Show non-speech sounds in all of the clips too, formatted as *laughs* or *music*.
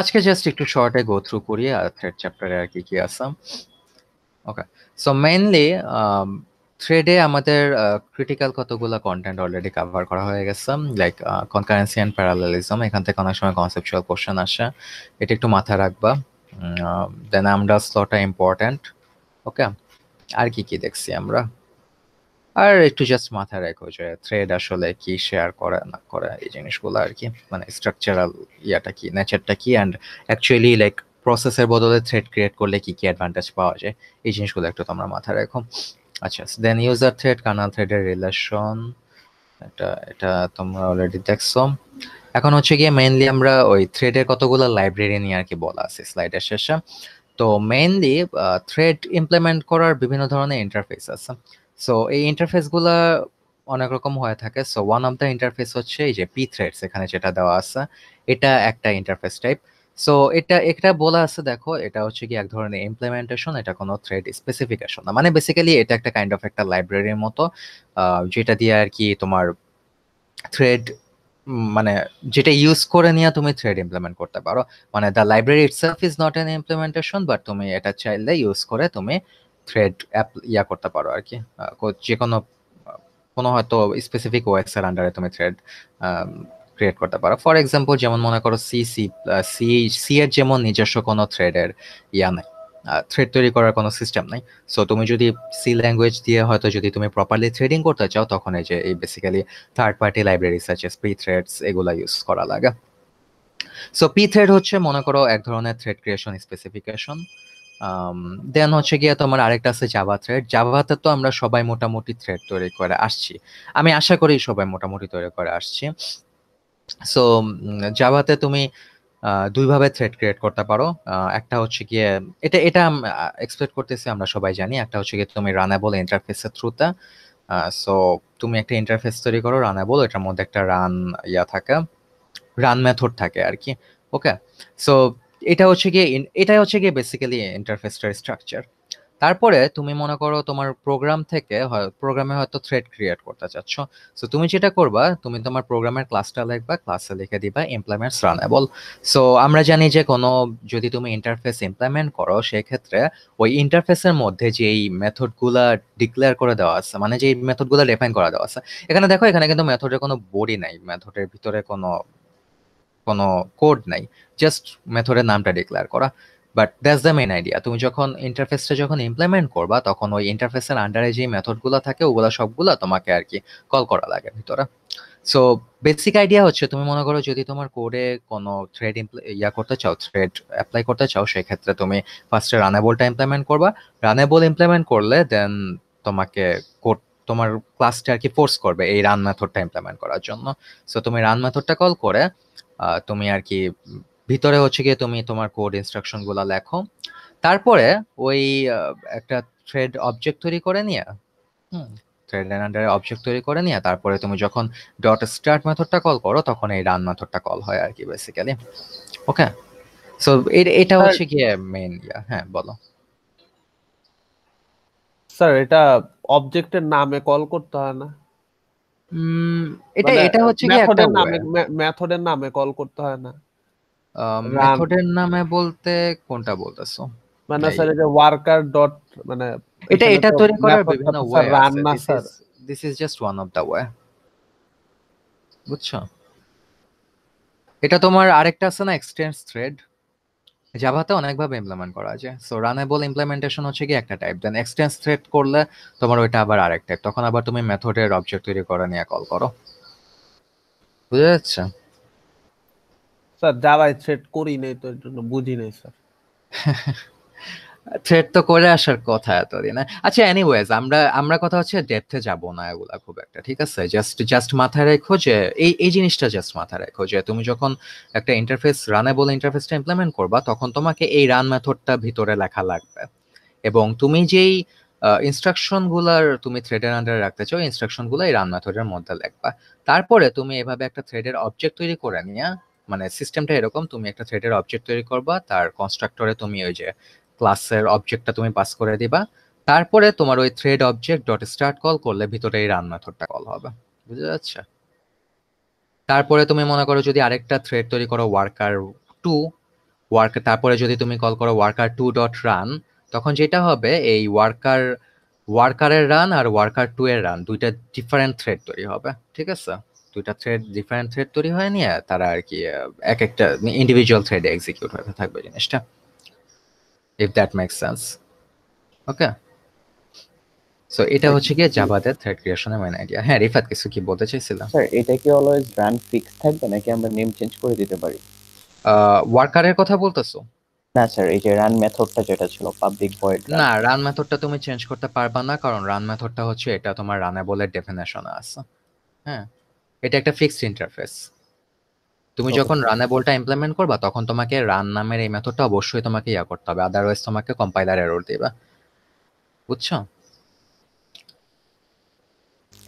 আজকে জাস্ট একটু শর্টে গো থ্রু করি আর থ্রেড চ্যাপ্টারে আর কি কি আসাম ওকে সো মেইনলি থ্রেডে আমাদের ক্রিটিক্যাল uh, কতগুলো কন্টেন্ট অলরেডি কভার করা হয়ে গেছে লাইক কনকারেন্সি অ্যান্ড প্যারালালিজম এখান থেকে অনেক সময় কনসেপচুয়াল কোশ্চেন আসে এটা একটু মাথায় রাখবা দেন আমরা স্লটা ইম্পর্ট্যান্ট ওকে আর কি কি দেখছি আমরা আর একটু জাস্ট মাথায় রাখো যে থ্রেড আসলে কি শেয়ার করা না করা এই জিনিসগুলো আর কি মানে স্ট্রাকচারাল ইয়াটা কি নেচারটা কি অ্যান্ড অ্যাকচুয়ালি লাইক প্রসেসের বদলে থ্রেড ক্রিয়েট করলে কি কি অ্যাডভান্টেজ পাওয়া যায় এই জিনিসগুলো একটু তোমরা মাথায় রাখো আচ্ছা দেন ইউজার থ্রেড কানা থ্রেডের রিলেশন এটা এটা তোমরা অলরেডি দেখছো এখন হচ্ছে গিয়ে মেইনলি আমরা ওই থ্রেডের কতগুলো লাইব্রেরি নিয়ে আর কি বলা আছে স্লাইডের শেষে তো মেইনলি থ্রেড ইমপ্লিমেন্ট করার বিভিন্ন ধরনের ইন্টারফেস আছে সো এই ইন্টারফেসগুলো অনেক রকম হয়ে থাকে so one of the interface হচ্ছে এই যে পি থ্রেডস এখানে যেটা দেওয়া আছে এটা একটা ইন্টারফেস টাইপ সো এটা এটা বলা আছে দেখো এটা হচ্ছে কি এক ধরনের ইমপ্লিমেন্টেশন এটা কোনো থ্রেড স্পেসিফিকেশন না মানে বেসিক্যালি এটা একটা কাইন্ড অফ একটা লাইব্রেরির মতো যেটা দিয়ে আর কি তোমার থ্রেড মানে যেটা ইউজ করে নিয়ে তুমি থ্রেড ইমপ্লিমেন্ট করতে পারো মানে the library itself is not an implementation but তুমি এটা চাইলে ইউজ করে তুমি থ্রেড অ্যাপ ইয়া করতে পারো আর কি যে কোনো কোনো হয়তো স্পেসিফিক ওয়েবসাইট এর আন্ডারে তুমি থ্রেড ক্রিয়েট করতে পারো ফর এক্সাম্পল যেমন মনে করো সি সি সি সি এর যেমন নিজস্ব কোনো থ্রেডের ইয়া নাই থ্রেড তৈরি করার কোনো সিস্টেম নাই সো তুমি যদি সি ল্যাঙ্গুয়েজ দিয়ে হয়তো যদি তুমি প্রপারলি থ্রেডিং করতে চাও তখন এই যে এই বেসিক্যালি থার্ড পার্টি লাইব্রেরিস আছে পি থ্রেডস এগুলো ইউজ করা লাগে সো পি থ্রেড হচ্ছে মনে করো এক ধরনের thread creation specification then um, হচ্ছে গিয়ে তোমার আরেকটা আছে জাভা থ্রেড জাভাতে তো আমরা সবাই মোটামুটি থ্রেড তৈরি করে আসছি আমি আশা করি সবাই মোটামুটি তৈরি করে আসছি সো জাভাতে তুমি দুইভাবে থ্রেড ক্রিয়েট করতে পারো একটা হচ্ছে গিয়ে এটা এটা এক্সপেক্ট করতেছি আমরা সবাই জানি একটা হচ্ছে গিয়ে তুমি রানেবল ইন্টারফেসের থ্রুতে সো তুমি একটা ইন্টারফেস তৈরি করো রানেবল এটার মধ্যে একটা রান ইয়া থাকে রান মেথড থাকে আর কি ওকে সো এটা হচ্ছে গিয়ে এটাই হচ্ছে গিয়ে বেসিক্যালি ইন্টারফেসটার স্ট্রাকচার তারপরে তুমি মনে করো তোমার প্রোগ্রাম থেকে প্রোগ্রামে হয়তো থ্রেড ক্রিয়েট করতে চাচ্ছ সো তুমি যেটা করবা তুমি তোমার প্রোগ্রামের ক্লাসটা লিখবা ক্লাসে লিখে দিবা ইমপ্লিমেন্টস রানেবল সো আমরা জানি যে কোনো যদি তুমি ইন্টারফেস ইমপ্লিমেন্ট করো সেক্ষেত্রে ওই ইন্টারফেসের মধ্যে যেই মেথডগুলো ডিক্লেয়ার করে দেওয়া আছে মানে যেই মেথডগুলো ডিফাইন করা দেওয়া আছে এখানে দেখো এখানে কিন্তু মেথডের কোনো বডি নাই মেথডের ভিতরে কোনো কোনো কোড নাই জাস্ট মেথডের নামটা ডিক্লেয়ার করা but that's the main idea তুমি যখন ইন্টারফেসটা যখন ইমপ্লিমেন্ট করবা তখন ওই ইন্টারফেসের আন্ডারে যে মেথডগুলো থাকে ওগুলো সবগুলো তোমাকে আর কি কল করা লাগে ভিতরে সো বেসিক আইডিয়া হচ্ছে তুমি মনে করো যদি তোমার কোডে কোনো থ্রেড ইয়া করতে চাও থ্রেড অ্যাপ্লাই করতে চাও সেক্ষেত্রে তুমি ফার্স্টে রানেবলটা ইমপ্লিমেন্ট করবা রানেবল ইমপ্লিমেন্ট করলে দেন তোমাকে কোড তোমার ক্লাসটা আর কি ফোর্স করবে এই রান মেথডটা ইমপ্লিমেন্ট করার জন্য সো তুমি রান মেথডটা কল করে তুমি আর কি ভিতরে হচ্ছে গিয়ে তুমি তোমার কোড ইনস্ট্রাকশনগুলো লেখো তারপরে ওই একটা থ্রেড অবজেক্ট তৈরি করে নিয়ে থ্রেড আন্ডারে অবজেক্ট তৈরি করে নিয়ে তারপরে তুমি যখন ডট স্টার্ট মেথডটা কল করো তখন এই রান মেথডটা কল হয় আর কি বেসিক্যালি ওকে সো এটা হচ্ছে গিয়ে মেইন ইয়া হ্যাঁ বলো স্যার এটা অবজেক্টের নামে কল করতে হয় না এটা মানে এটা হচ্ছে কি একটা নামে মেথডের নামে কল করতে হয় না মেথডের নামে বলতে কোনটা বলতেছো মানে স্যার এটা যে ওয়ার্কার ডট মানে এটা এটা তৈরি করার বিভিন্ন ওয়ে রান না sir this is just one of the way বুঝছো এটা তোমার আরেকটা আছে না এক্সটেন্স থ্রেড জাভাতে অনেকভাবে ইমপ্লিমেন্ট করা যায় সো রানেবল ইমপ্লিমেন্টেশন হচ্ছে কি একটা টাইপ দেন এক্সটেন্স থ্রেড করলে তোমার ওইটা আবার আরেক টাইপ তখন আবার তুমি মেথডের অবজেক্ট তৈরি করে নিয়ে কল করো বুঝা যাচ্ছে স্যার জাভায় থ্রেড করি নাই তো এর জন্য বুঝি নাই স্যার *laughs* থ্রেড তো করে আসার কথা এতদিন আচ্ছা এনিওয়েজ আমরা আমরা কথা হচ্ছে ডেপথে যাব না এগুলা খুব একটা ঠিক আছে জাস্ট জাস্ট মাথায় রেখো যে এই এই জিনিসটা জাস্ট মাথায় রেখো যে তুমি যখন একটা ইন্টারফেস রানেবল ইন্টারফেসটা ইমপ্লিমেন্ট করবা তখন তোমাকে এই রান মেথডটা ভিতরে লেখা লাগবে এবং তুমি যেই ইনস্ট্রাকশনগুলোর তুমি থ্রেডের আন্ডারে রাখতে চাও ইনস্ট্রাকশনগুলো এই রান মেথডের মধ্যে লেখবা তারপরে তুমি এভাবে একটা থ্রেডের অবজেক্ট তৈরি করে নিয়ে মানে সিস্টেমটা এরকম তুমি একটা থ্রেডের অবজেক্ট তৈরি করবা তার কনস্ট্রাক্টরে তুমি ওই যে ক্লাসের অবজেক্টটা তুমি পাস করে দিবা তারপরে তোমার ওই thread object dot start call করলে ভিতরে এই রান মেথডটা কল হবে বুঝতে যাচ্ছে তারপরে তুমি মনে করো যদি আরেকটা থ্রেড তৈরি করো ওয়ার্কার টু ওয়ার্ক তারপরে যদি তুমি কল করো ওয়ার্কার টু ডট রান তখন যেটা হবে এই ওয়ার্কার ওয়ার্কারের রান আর ওয়ার্কার টু এর রান দুইটা ডিফারেন্ট থ্রেড তৈরি হবে ঠিক আছে দুইটা থ্রেড ডিফারেন্ট থ্রেড তৈরি হয় নিয়ে তারা আর কি এক একটা ইন্ডিভিজুয়াল থ্রেডে এক্সিকিউট হয়ে থাকবে জিনিসটা if that make sense okay so এটা হচ্ছে কি জাভাতে থার্ড ক্রিয়েশনের মেইন আইডিয়া হ্যাঁ রিফাত কিছু কি বলতে চাইছিলাম স্যার এটা কি অলওয়েজ ব্র্যান্ড ফিক্স থাকবে নাকি আমরা নেম চেঞ্জ করে দিতে পারি ওয়ার্কারের কথা বলতেছো না স্যার এই যে রান মেথডটা যেটা ছিল পাবলিক ভয়েড না রান মেথডটা তুমি চেঞ্জ করতে পারবা না কারণ রান মেথডটা হচ্ছে এটা তোমার রানেবলের ডেফিনেশন আছে হ্যাঁ এটা একটা ফিক্সড ইন্টারফেস তুমি যখন রানেবলটা ইমপ্লিমেন্ট করবা তখন তোমাকে রান নামের এই মেথডটা অবশ্যই তোমাকে ইয়া করতে হবে আদারওয়াইজ তোমাকে কম্পাইলার এরর দিবা বুঝছো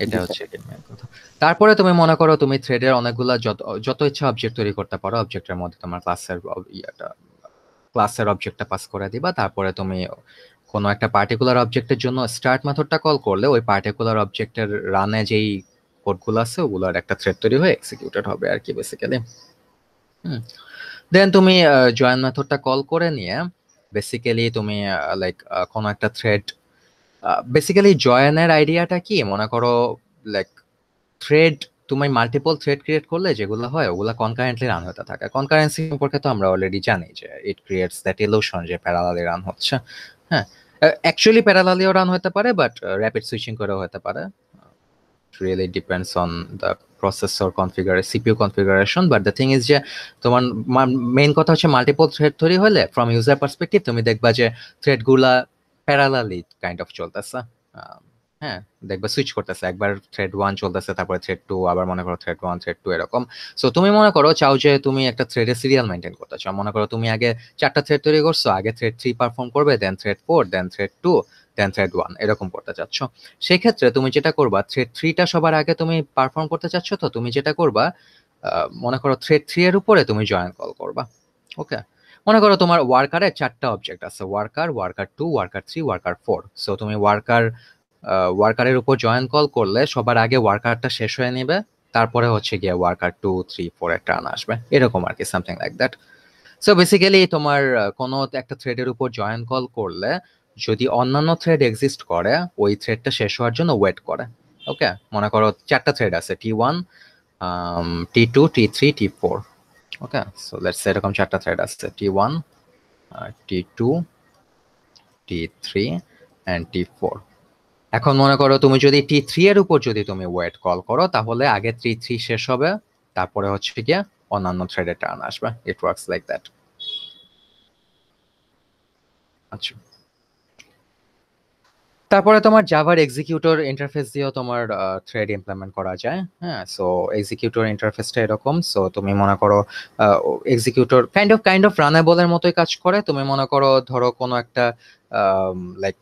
এটা হচ্ছে কথা তারপরে তুমি মনে করো তুমি থ্রেডের অনেকগুলা যত যত ইচ্ছা অবজেক্ট তৈরি করতে পারো অবজেক্টের মধ্যে তোমার ক্লাসের ইয়াটা ক্লাসের অবজেক্টটা পাস করে দিবা তারপরে তুমি কোনো একটা পার্টিকুলার অবজেক্টের জন্য স্টার্ট মেথডটা কল করলে ওই পার্টিকুলার অবজেক্টের রানে যেই কোডগুলো আছে ওগুলোর একটা থ্রেড তৈরি হয়ে এক্সিকিউটেড হবে আর কি বেসিক্যালি দেন তুমি জয়েন মেথডটা কল করে নিয়ে বেসিক্যালি তুমি লাইক কোনো একটা থ্রেড বেসিক্যালি জয়েনের আইডিয়াটা কি মনে করো লাইক থ্রেড তুমি মাল্টিপল থ্রেড ক্রিয়েট করলে যেগুলো হয় ওগুলো কনকারেন্টলি রান হতে থাকে কনকারেন্সি সম্পর্কে তো আমরা অলরেডি জানি যে ইট ক্রিয়েটস দ্যাট ইলুশন যে প্যারালালি রান হচ্ছে হ্যাঁ অ্যাকচুয়ালি প্যারালালিও রান হতে পারে বাট র্যাপিড সুইচিং করেও হতে পারে really depends on the processor configuration CPU configuration but the thing is যে তোমার মেইন কথা হচ্ছে মাল্টিপল থ্রেড তৈরি হলে ফ্রম ইউজার পার্সপেক্টিভ তুমি দেখবা যে থ্রেডগুলা প্যারালালি কাইন্ড অফ চলতেছে হ্যাঁ দেখবা সুইচ করতেছে একবার থ্রেড ওয়ান চলতেছে তারপরে থ্রেড টু আবার মনে করো থ্রেড ওয়ান থ্রেড টু এরকম সো তুমি মনে করো চাও যে তুমি একটা থ্রেডের সিরিয়াল মেনটেন করতে চাও মনে করো তুমি আগে চারটা থ্রেড তৈরি করছো আগে থ্রেড থ্রি পারফর্ম করবে then thread four then thread two then thread one এরকম করতে চাচ্ছ সেক্ষেত্রে তুমি যেটা করবা থ্রেড থ্রিটা সবার আগে তুমি পারফর্ম করতে চাচ্ছ তো তুমি যেটা করবা মনে করো থ্রেড থ্রি এর উপরে তুমি জয়েন কল করবা ওকে মনে করো তোমার ওয়ার্কারের চারটা অবজেক্ট আছে worker worker two worker three worker four so তুমি ওয়ার্কার ওয়ার্কারের উপর জয়েন কল করলে সবার আগে ওয়ার্কারটা শেষ হয়ে নেবে তারপরে হচ্ছে গিয়ে ওয়ার্কার টু থ্রি ফোর এর টার্ন আসবে এরকম আর কি something like that so basically তোমার কোনো একটা থ্রেডের উপর জয়েন কল করলে যদি অন্যান্য থ্রেড এক্সিস্ট করে ওই থ্রেডটা শেষ হওয়ার জন্য ওয়েট করে ওকে মনে করো চারটা থ্রেড আছে T one T two T three T four okay so let's এরকম চারটা থ্রেড আছে T one T two T three and T four এখন মনে করো তুমি যদি টি থ্রি এর উপর যদি তুমি ওয়েট কল করো তাহলে আগে টি থ্রি শেষ হবে তারপরে হচ্ছে গিয়ে অন্যান্য থ্রেডের টার্ন আসবে ইট ওয়ার্কস লাইক দ্যাট আচ্ছা তারপরে তোমার জাভার এক্সিকিউটর ইন্টারফেস দিয়েও তোমার থ্রেড ইমপ্লিমেন্ট করা যায় হ্যাঁ সো এক্সিকিউটর ইন্টারফেসটা এরকম সো তুমি মনে করো executor kind of kind of রানেবলের মতোই কাজ করে তুমি মনে করো ধরো কোনো একটা লাইক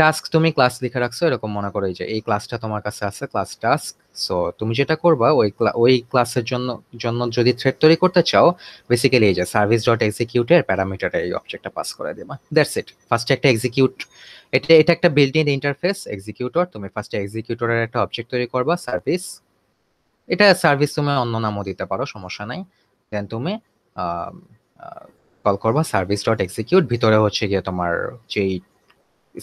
টাস্ক তুমি ক্লাস লিখে রাখছো এরকম মনে করো যে এই ক্লাসটা তোমার কাছে আছে ক্লাস টাস্ক সো তুমি যেটা করবা ওই ওই ক্লাসের জন্য জন্য যদি থ্রেড তৈরি করতে চাও বেসিক্যালি এই যে সার্ভিস ডট এক্সিকিউটের প্যারামিটারে এই অবজেক্টটা পাস করে দেবা দ্যাটস ইট ফার্স্টে একটা এক্সিকিউট এটা এটা একটা বিল্ট ইন ইন্টারফেস এক্সিকিউটর তুমি ফার্স্টে এক্সিকিউটরের একটা অবজেক্ট তৈরি করবা সার্ভিস এটা সার্ভিস তুমি অন্য নামও দিতে পারো সমস্যা নাই দেন তুমি কল করবা সার্ভিস ডট এক্সিকিউট ভিতরে হচ্ছে গিয়ে তোমার যেই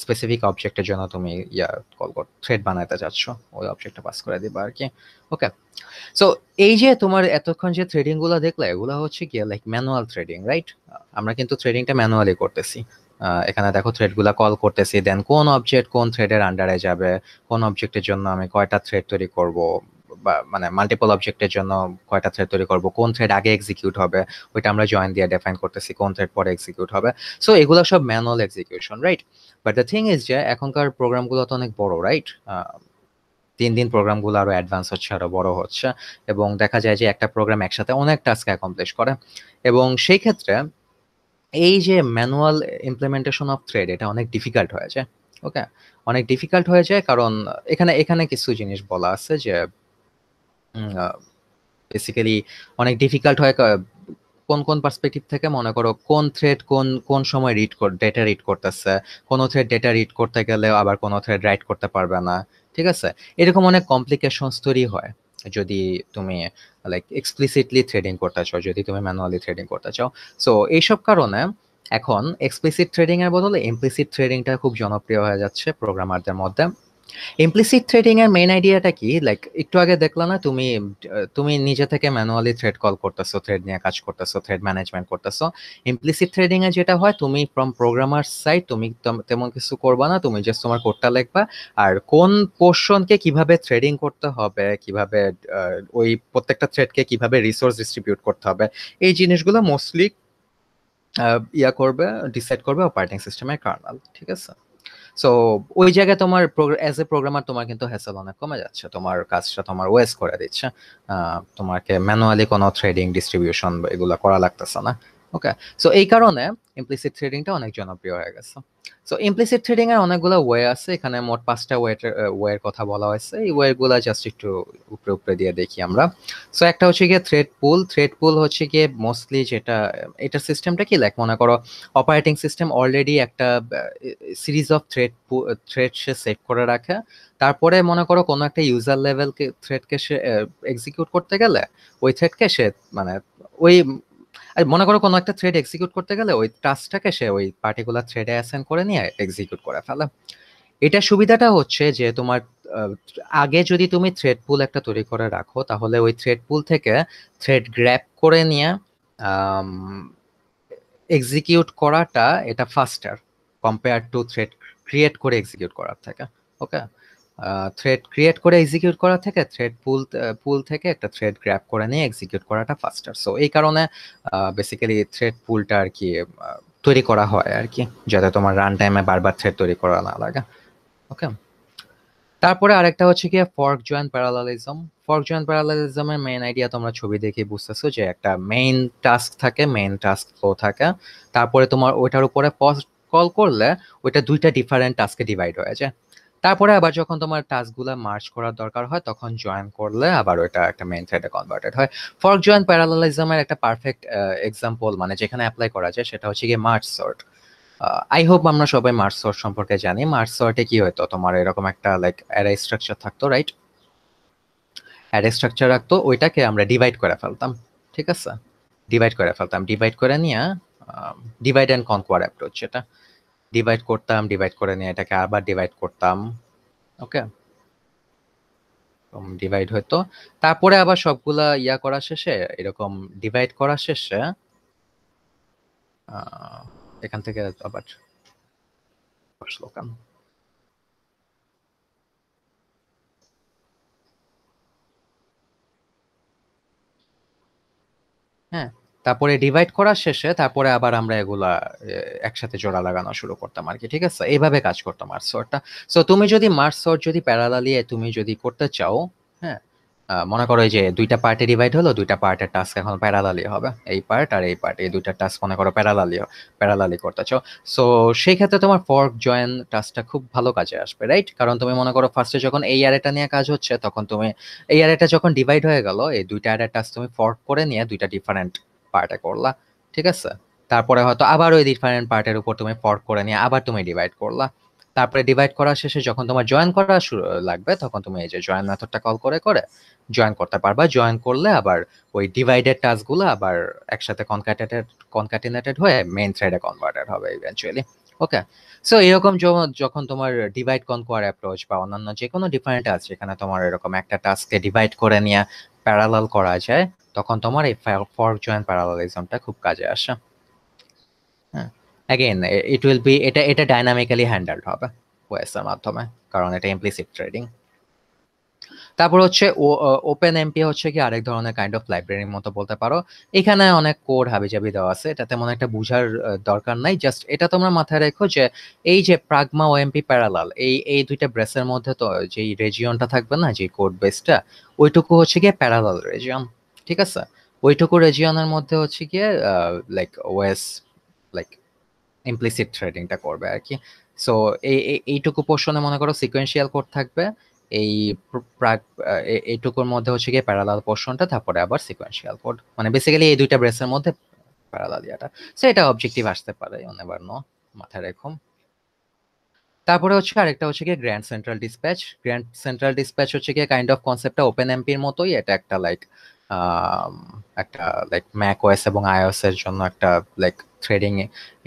স্পেসিফিক অবজেক্টের জন্য তুমি ইয়া কল কর থ্রেড বানাতে চাচ্ছ ওই অবজেক্টটা পাস করে দিবা আর কি ওকে সো এই যে তোমার এতক্ষণ যে থ্রেডিংগুলো দেখলে এগুলো হচ্ছে গিয়ে লাইক ম্যানুয়াল থ্রেডিং রাইট আমরা কিন্তু থ্রেডিংটা ম্যানুয়ালি করতেছি এখানে দেখো থ্রেডগুলো কল করতেছি দেন কোন অবজেক্ট কোন থ্রেডের আন্ডারে যাবে কোন অবজেক্টের জন্য আমি কয়টা থ্রেড তৈরি করব বা মানে মাল্টিপল অবজেক্টের জন্য কয়টা থ্রেড তৈরি করব কোন থ্রেড আগে এক্সিকিউট হবে ওইটা আমরা জয়েন দিয়ে ডিফাইন করতেছি কোন থ্রেড পরে এক্সিকিউট হবে সো এগুলো সব manual execution right but the thing is যে এখনকার প্রোগ্রামগুলো তো অনেক বড় রাইট দিন দিন প্রোগ্রামগুলো আরও অ্যাডভান্স হচ্ছে আরও বড় হচ্ছে এবং দেখা যায় যে একটা প্রোগ্রাম একসাথে অনেক টাস্ক অ্যাকমপ্লিশ করে এবং সেই ক্ষেত্রে এই যে ম্যানুয়াল ইমপ্লিমেন্টেশন অফ থ্রেড এটা অনেক ডিফিকাল্ট হয়েছে ওকে অনেক ডিফিকাল্ট হয়ে যায় কারণ এখানে এখানে কিছু জিনিস বলা আছে যে বেসিক্যালি অনেক ডিফিকাল্ট হয় কোন কোন পার্সপেক্টিভ থেকে মনে করো কোন থ্রেড কোন কোন সময় রিড ডেটা রিড করতেছে কোন থ্রেড ডেটা রিড করতে গেলে আবার কোন থ্রেড রাইট করতে পারবে না ঠিক আছে এরকম অনেক কমপ্লিকেশনস তৈরি হয় যদি তুমি লাইক এক্সপ্লিসিটলি থ্রেডিং করতে চাও যদি তুমি ম্যানুয়ালি থ্রেডিং করতে চাও সো এইসব কারণে এখন এক্সপ্লিসিট থ্রেডিং এর বদলে ইমপ্লিসিট থ্রেডিংটা খুব জনপ্রিয় হয়ে যাচ্ছে প্রোগ্রামারদের মধ্যে ইমপ্লিসিট থ্রেডিং এর মেইন আইডিয়াটা কি লাইক একটু আগে দেখলো না তুমি তুমি নিজে থেকে ম্যানুয়ালি থ্রেড কল করতেছো থ্রেড নিয়ে কাজ করতেছো থ্রেড ম্যানেজমেন্ট করতেছো ইমপ্লিসিট থ্রেডিং এ যেটা হয় তুমি ফ্রম প্রোগ্রামার সাইড তুমি তেমন কিছু করবে না তুমি জাস্ট তোমার কোডটা লিখবা আর কোন পোর্শনকে কিভাবে থ্রেডিং করতে হবে কিভাবে ওই প্রত্যেকটা থ্রেডকে কিভাবে রিসোর্স ডিস্ট্রিবিউট করতে হবে এই জিনিসগুলো মোস্টলি ইয়া করবে ডিসাইড করবে অপারেটিং সিস্টেমের কার্নাল ঠিক আছে সো ওই জায়গায় তোমার অ্যাজ এ প্রোগ্রামার তোমার কিন্তু হ্যাসেল অনেক কমে যাচ্ছে তোমার কাজটা তোমার ওয়েস্ট করে দিচ্ছে তোমাকে ম্যানুয়ালি কোনো থ্রেডিং ডিস্ট্রিবিউশন এগুলো করা লাগতেছে না ওকে সো এই কারণে ইমপ্লিসিট থ্রেডিংটা অনেক জনপ্রিয় হয়ে গেছে সো ইমপ্লিসিট থ্রেডিং এর অনেকগুলো ওয়ে আছে এখানে মোট পাঁচটা ওয়ে ওয়ের কথা বলা হয়েছে এই ওয়েগুলো জাস্ট একটু উপরে উপরে দিয়ে দেখি আমরা সো একটা হচ্ছে গিয়ে থ্রেড পুল থ্রেড পুল হচ্ছে গিয়ে মোস্টলি যেটা এটার সিস্টেমটা কি লাইক মনে করো অপারেটিং সিস্টেম অলরেডি একটা সিরিজ অফ থ্রেড থ্রেড সে সেভ করে রাখে তারপরে মনে করো কোনো একটা ইউজার লেভেলকে থ্রেডকে সে এক্সিকিউট করতে গেলে ওই থ্রেডকে সে মানে ওই আর মনে করো কোনো একটা থ্রেড এক্সিকিউট করতে গেলে ওই টাস্কটাকে সে ওই পার্টিকুলার থ্রেডে অ্যাসাইন করে নিয়ে এক্সিকিউট করে ফেলে এটা সুবিধাটা হচ্ছে যে তোমার আগে যদি তুমি থ্রেড পুল একটা তৈরি করে রাখো তাহলে ওই থ্রেড পুল থেকে থ্রেড গ্র্যাপ করে নিয়ে এক্সিকিউট করাটা এটা faster compare to thread create করে এক্সিকিউট করার থেকে ওকে থ্রেড ক্রিয়েট করে এক্সিকিউট করা থেকে থ্রেড পুল পুল থেকে একটা থ্রেড গ্র্যাপ করে নিয়ে এক্সিকিউট করাটা ফাস্টার সো এই কারণে বেসিক্যালি থ্রেড পুলটা আর কি তৈরি করা হয় আর কি যাতে তোমার রান টাইমে বারবার থ্রেড তৈরি করা না লাগে ওকে তারপরে আরেকটা হচ্ছে কি fork joint parallelism fork joint প্যারালালিজমের মেইন আইডিয়া তোমরা ছবি দেখে বুঝতেছো যে একটা মেইন টাস্ক থাকে মেইন টাস্ক ফ্লো থাকে তারপরে তোমার ওইটার উপরে পজ কল করলে ওইটা দুইটা ডিফারেন্ট টাস্কে ডিভাইড হয়ে যায় তারপরে আবার যখন তোমার টাস্কগুলো মার্চ করার দরকার হয় তখন জয়েন করলে আবার ওটা একটা মেন থ্রেডে কনভার্টেড হয় ফর্ক জয়েন প্যারালালিজমের একটা পারফেক্ট এক্সাম্পল মানে যেখানে অ্যাপ্লাই করা যায় সেটা হচ্ছে গিয়ে মার্চ সর্ট আই হোপ আমরা সবাই মার্চ সর্ট সম্পর্কে জানি মার্চ সর্টে কি হতো তোমার এরকম একটা লাইক অ্যারে স্ট্রাকচার থাকতো রাইট অ্যারে স্ট্রাকচার রাখতো ওইটাকে আমরা ডিভাইড করে ফেলতাম ঠিক আছে ডিভাইড করে ফেলতাম ডিভাইড করে নিয়ে ডিভাইড অ্যান্ড কনকোয়ার অ্যাপ্রোচ এটা ডিভাইড করতাম ডিভাইড করে নিয়ে এটাকে আবার ডিভাইড করতাম ওকে ডিভাইড হতো তারপরে আবার সবগুলা ইয়া করা শেষে এরকম ডিভাইড করা শেষে এখান থেকে আবার স্লোগান হ্যাঁ তারপরে ডিভাইড করার শেষে তারপরে আবার আমরা এগুলা একসাথে জোড়া লাগানো শুরু করতাম আর কি ঠিক আছে এইভাবে কাজ করতাম মার্স সর্টটা সো তুমি যদি মার্স সর্ট যদি প্যারালালি তুমি যদি করতে চাও হ্যাঁ মনে করো যে দুইটা পার্টে ডিভাইড হলো দুইটা পার্টের টাস্ক এখন প্যারালালি হবে এই পার্ট আর এই পার্ট এই দুইটা টাস্ক মনে করো প্যারালালি প্যারালালি করতে চাও সো সেই ক্ষেত্রে তোমার ফর্ক জয়েন টাস্কটা খুব ভালো কাজে আসবে রাইট কারণ তুমি মনে করো ফার্স্টে যখন এই আরেটা নিয়ে কাজ হচ্ছে তখন তুমি এই আরেটা যখন ডিভাইড হয়ে গেল এই দুইটা আরেটা টাস্ক তুমি ফর্ক করে নিয়ে দুইটা ডিফারেন্ট পার্টে করলা ঠিক আছে তারপরে হয়তো আবার ওই ডিফারেন্ট পার্টের উপর তুমি ফর্ক করে নিয়ে আবার তুমি ডিভাইড করলা তারপরে ডিভাইড করা শেষে যখন তোমার জয়েন করা শুরু লাগবে তখন তুমি এই যে জয়েন মেথডটা কল করে করে জয়েন করতে পারবা জয়েন করলে আবার ওই ডিভাইডেড টাস্কগুলো আবার একসাথে কনকাটেটেড কনকাটিনেটেড হয়ে মেইন থ্রেডে কনভার্টেড হবে ইভেনচুয়ালি ওকে সো এরকম যখন তোমার ডিভাইড কনকোয়ার অ্যাপ্রোচ বা অন্যান্য যে কোনো ডিফারেন্ট আছে এখানে তোমার এরকম একটা টাস্ককে ডিভাইড করে নিয়ে প্যারালাল করা যায় তখন তোমার এই ফর্ক জয়েন প্যারালালিজমটা খুব কাজে আসে হ্যাঁ অ্যাগেন ইট উইল বি এটা এটা ডাইনামিক্যালি হ্যান্ডেলড হবে ওয়েসের মাধ্যমে কারণ এটা ইমপ্লিসিভ ট্রেডিং তারপর হচ্ছে ওপেন এমপি হচ্ছে কি আরেক ধরনের কাইন্ড অফ লাইব্রেরির মতো বলতে পারো এখানে অনেক কোড হাবি জাবি দেওয়া আছে এটা তেমন একটা বুঝার দরকার নাই জাস্ট এটা তোমরা মাথায় রেখো যে এই যে প্রাগমা ও এমপি প্যারালাল এই এই দুইটা ব্রেসের মধ্যে তো যেই রেজিয়নটা থাকবে না যে কোড বেসটা ওইটুকু হচ্ছে গিয়ে প্যারালাল রেজিয়ন ঠিক আছে ওইটুকু রেজিয়নের মধ্যে হচ্ছে গিয়ে লাইক ওয়েস লাইক ইমপ্লিসিট থ্রেডিংটা করবে আর কি সো এই এইটুকু পোর্শনে মনে করো সিকোয়েন্সিয়াল কোড থাকবে এই প্রাক এইটুকুর মধ্যে হচ্ছে গিয়ে প্যারালাল পোর্শনটা তারপরে আবার সিকোয়েন্সিয়াল কোড মানে বেসিক্যালি এই দুইটা ব্রেসের মধ্যে প্যারালাল ইয়াটা সো এটা অবজেক্টিভ আসতে পারে অনেবার নো মাথায় রেখুম তারপরে হচ্ছে আরেকটা হচ্ছে গিয়ে grand central dispatch grand central dispatch হচ্ছে গিয়ে কাইন্ড অফ কনসেপ্টটা ওপেন এমপির মতোই এটা একটা লাইক একটা লাইক ম্যাক ওয়েস এবং আইওএস এর জন্য একটা লাইক থ্রেডিং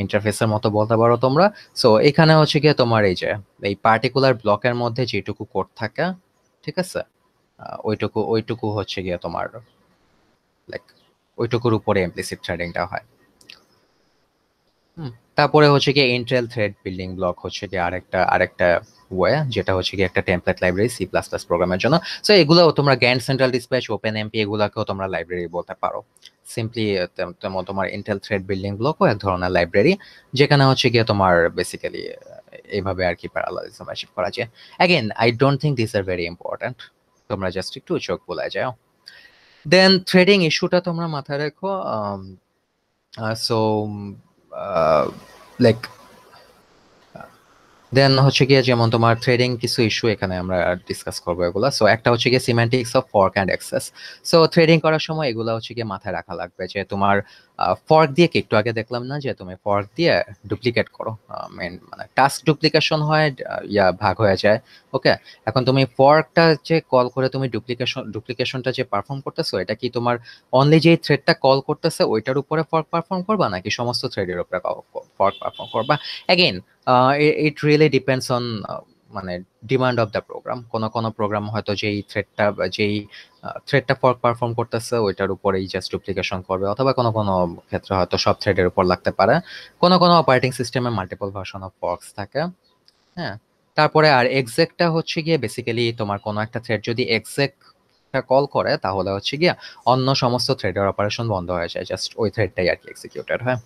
ইন্টারফেসের মতো বলতে পারো তোমরা সো এখানে হচ্ছে গিয়ে তোমার এই যে এই পার্টিকুলার ব্লকের মধ্যে যেটুকু কোড থাকে ঠিক আছে ওইটুকু ওইটুকু হচ্ছে গিয়ে তোমার লাইক ওইটুকুর উপরে এমপ্লিসিট থ্রেডিংটা হয় তারপরে হচ্ছে গিয়ে ইন্টেল থ্রেড বিল্ডিং ব্লক হচ্ছে গিয়ে আরেকটা আরেকটা ওয়া যেটা হচ্ছে কি একটা template library C plus plus প্রোগ্রামের জন্য সো এগুলোও তোমরা grand central dispatch open MP এগুলোকেও তোমরা লাইব্রেরি বলতে পারো সিম্পলি তোমার ইন্টেল থ্রেড বিল্ডিং ব্লকও এক ধরনের লাইব্রেরি যেখানে হচ্ছে গিয়ে তোমার বেসিক্যালি এইভাবে আর কি প্যারালালিজম অ্যাচিভ করা যায় again I don't think this are very important তোমরা জাস্ট একটু চোখ বলে যাও দেন থ্রেডিং ইস্যুটা তোমরা মাথায় রেখো সো লাইক দেন হচ্ছে গিয়ে যেমন তোমার থ্রেডিং কিছু ইস্যু এখানে আমরা ডিসকাস করবো এগুলো সো একটা হচ্ছে গিয়ে semantics of fork and access so threading করার সময় এগুলো হচ্ছে গিয়ে মাথায় রাখা লাগবে যে তোমার ফর্ক দিয়ে কি একটু আগে দেখলাম না যে তুমি ফর্ক দিয়ে ডুপ্লিকেট করো মেন মানে টাস্ক ডুপ্লিকেশন হয় ইয়া ভাগ হয়ে যায় ওকে এখন তুমি ফর্কটা যে কল করে তুমি ডুপ্লিকেশন ডুপ্লিকেশনটা যে পারফর্ম করতেছো এটা কি তোমার অনলি যেই থ্রেডটা কল করতেছে ওইটার উপরে ফর্ক পারফর্ম করবা নাকি সমস্ত থ্রেডের উপরে ফর্ক পারফর্ম করবা again it really depends on মানে ডিমান্ড অফ দ্য প্রোগ্রাম কোনো কোনো প্রোগ্রাম হয়তো যেই থ্রেডটা যেই থ্রেডটা পারফর্ম করতেছে ওইটার উপরেই জাস্ট ডুপ্লিকেশন করবে অথবা কোনো কোনো ক্ষেত্রে হয়তো সব থ্রেডের উপর লাগতে পারে কোনো কোনো অপারেটিং সিস্টেমে মাল্টিপল ভার্সন অফ পক্স থাকে হ্যাঁ তারপরে আর এক্সেক্টটা হচ্ছে গিয়ে বেসিক্যালি তোমার কোনো একটা থ্রেড যদি এক্সেক্ট কল করে তাহলে হচ্ছে গিয়ে অন্য সমস্ত থ্রেডের অপারেশন বন্ধ হয়ে যায় জাস্ট ওই থ্রেডটাই আর কি এক্সিকিউটেড হয়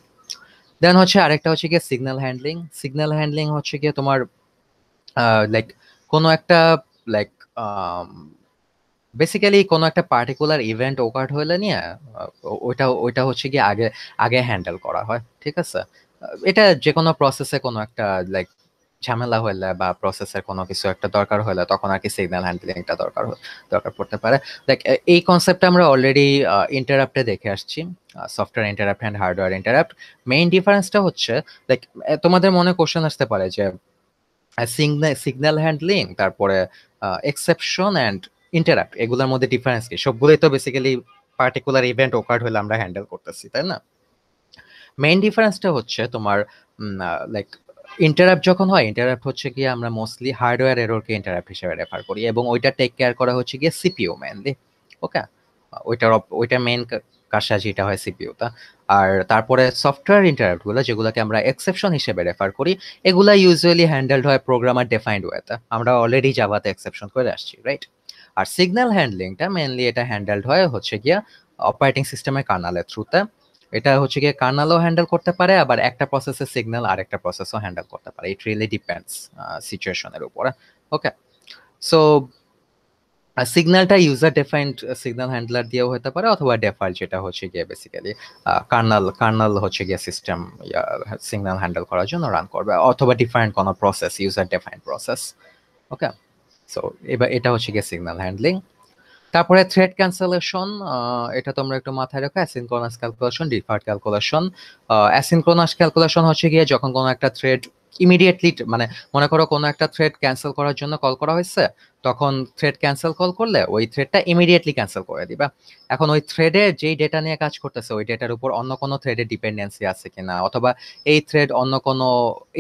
দেন হচ্ছে আরেকটা হচ্ছে গিয়ে সিগন্যাল হ্যান্ডলিং সিগন্যাল হ্যান্ডলিং হচ্ছে গিয়ে তোমার লাইক কোনো একটা লাইক বেসিক্যালি um, কোনো একটা পার্টিকুলার ইভেন্ট ওকার্ট হলে নিয়ে ওইটা ওইটা হচ্ছে গিয়ে আগে আগে হ্যান্ডেল করা হয় ঠিক আছে এটা যে কোনো প্রসেসে কোনো একটা লাইক ঝামেলা হলে বা প্রসেসের কোনো কিছু একটা দরকার হলে তখন আর কি সিগন্যাল হ্যান্ডেলিংটা দরকার দরকার পড়তে পারে লাইক এই কনসেপ্টটা আমরা অলরেডি ইন্টারাপ্টে দেখে আসছি software interrupt and hardware interrupt main ডিফারেন্সটা হচ্ছে লাইক তোমাদের মনে কোশ্চেন আসতে পারে যে সিগন্যাল সিগন্যাল হ্যান্ডলিং তারপরে এক্সেপশন অ্যান্ড ইন্টারাক্ট এগুলোর মধ্যে ডিফারেন্স কি সবগুলোই তো বেসিক্যালি পার্টিকুলার ইভেন্ট ওকার্ড হলে আমরা হ্যান্ডেল করতেছি তাই না মেইন ডিফারেন্সটা হচ্ছে তোমার লাইক ইন্টারাপ্ট যখন হয় ইন্টারাপ্ট হচ্ছে গিয়ে আমরা মোস্টলি হার্ডওয়্যার এরোরকে ইন্টারাপ্ট হিসেবে রেফার করি এবং ওইটা টেক কেয়ার করা হচ্ছে গিয়ে সিপিও মেনলি ওকে ওইটার ওইটা মেন কারসাজি এটা হয় সিপিউটা আর তারপরে সফটওয়্যার ইন্টারাপ্টগুলো যেগুলোকে আমরা এক্সেপশন হিসেবে রেফার করি এগুলো ইউজুয়ালি হ্যান্ডেলড হয় প্রোগ্রামার ডিফাইন্ড ওয়েতে আমরা অলরেডি জাভাতে এক্সেপশন করে আসছি রাইট আর সিগন্যাল হ্যান্ডলিংটা মেনলি এটা হ্যান্ডেলড হয় হচ্ছে গিয়া অপারেটিং সিস্টেমের কার্নালের থ্রুতে এটা হচ্ছে গিয়ে কার্নালও হ্যান্ডেল করতে পারে আবার একটা প্রসেসের সিগন্যাল আর একটা প্রসেসও হ্যান্ডেল করতে পারে ইট রিয়েলি ডিপেন্ডস সিচুয়েশনের উপরে ওকে সো আর সিগন্যালটা ইউজার ডিফাইন্ড সিগন্যাল হ্যান্ডলার দিয়েও হতে পারে অথবা ডেফার যেটা হচ্ছে গিয়ে বেসিক্যালি কার্নাল কার্নাল হচ্ছে গিয়ে সিস্টেম সিগন্যাল হ্যান্ডেল করার জন্য রান করবে অথবা ডিফাইন্ড কোনো process user defined process okay so এবার এটা হচ্ছে গিয়ে সিগন্যাল হ্যান্ডলিং তারপরে থ্রেড ক্যান্সেলেশন এটা তোমরা একটু মাথায় রাখো asynchronous calculation deferred calculation asynchronous calculation হচ্ছে গিয়ে যখন কোনো একটা থ্রেড ইমিডিয়েটলি মানে মনে করো কোনো একটা থ্রেড ক্যান্সেল করার জন্য কল করা হয়েছে তখন থ্রেড ক্যান্সেল কল করলে ওই থ্রেডটা ইমিডিয়েটলি ক্যান্সেল করে দিবা এখন ওই থ্রেডে যেই ডেটা নিয়ে কাজ করতেছে ওই ডেটার উপর অন্য কোনো থ্রেডের ডিপেন্ডেন্সি আছে কিনা অথবা এই থ্রেড অন্য কোনো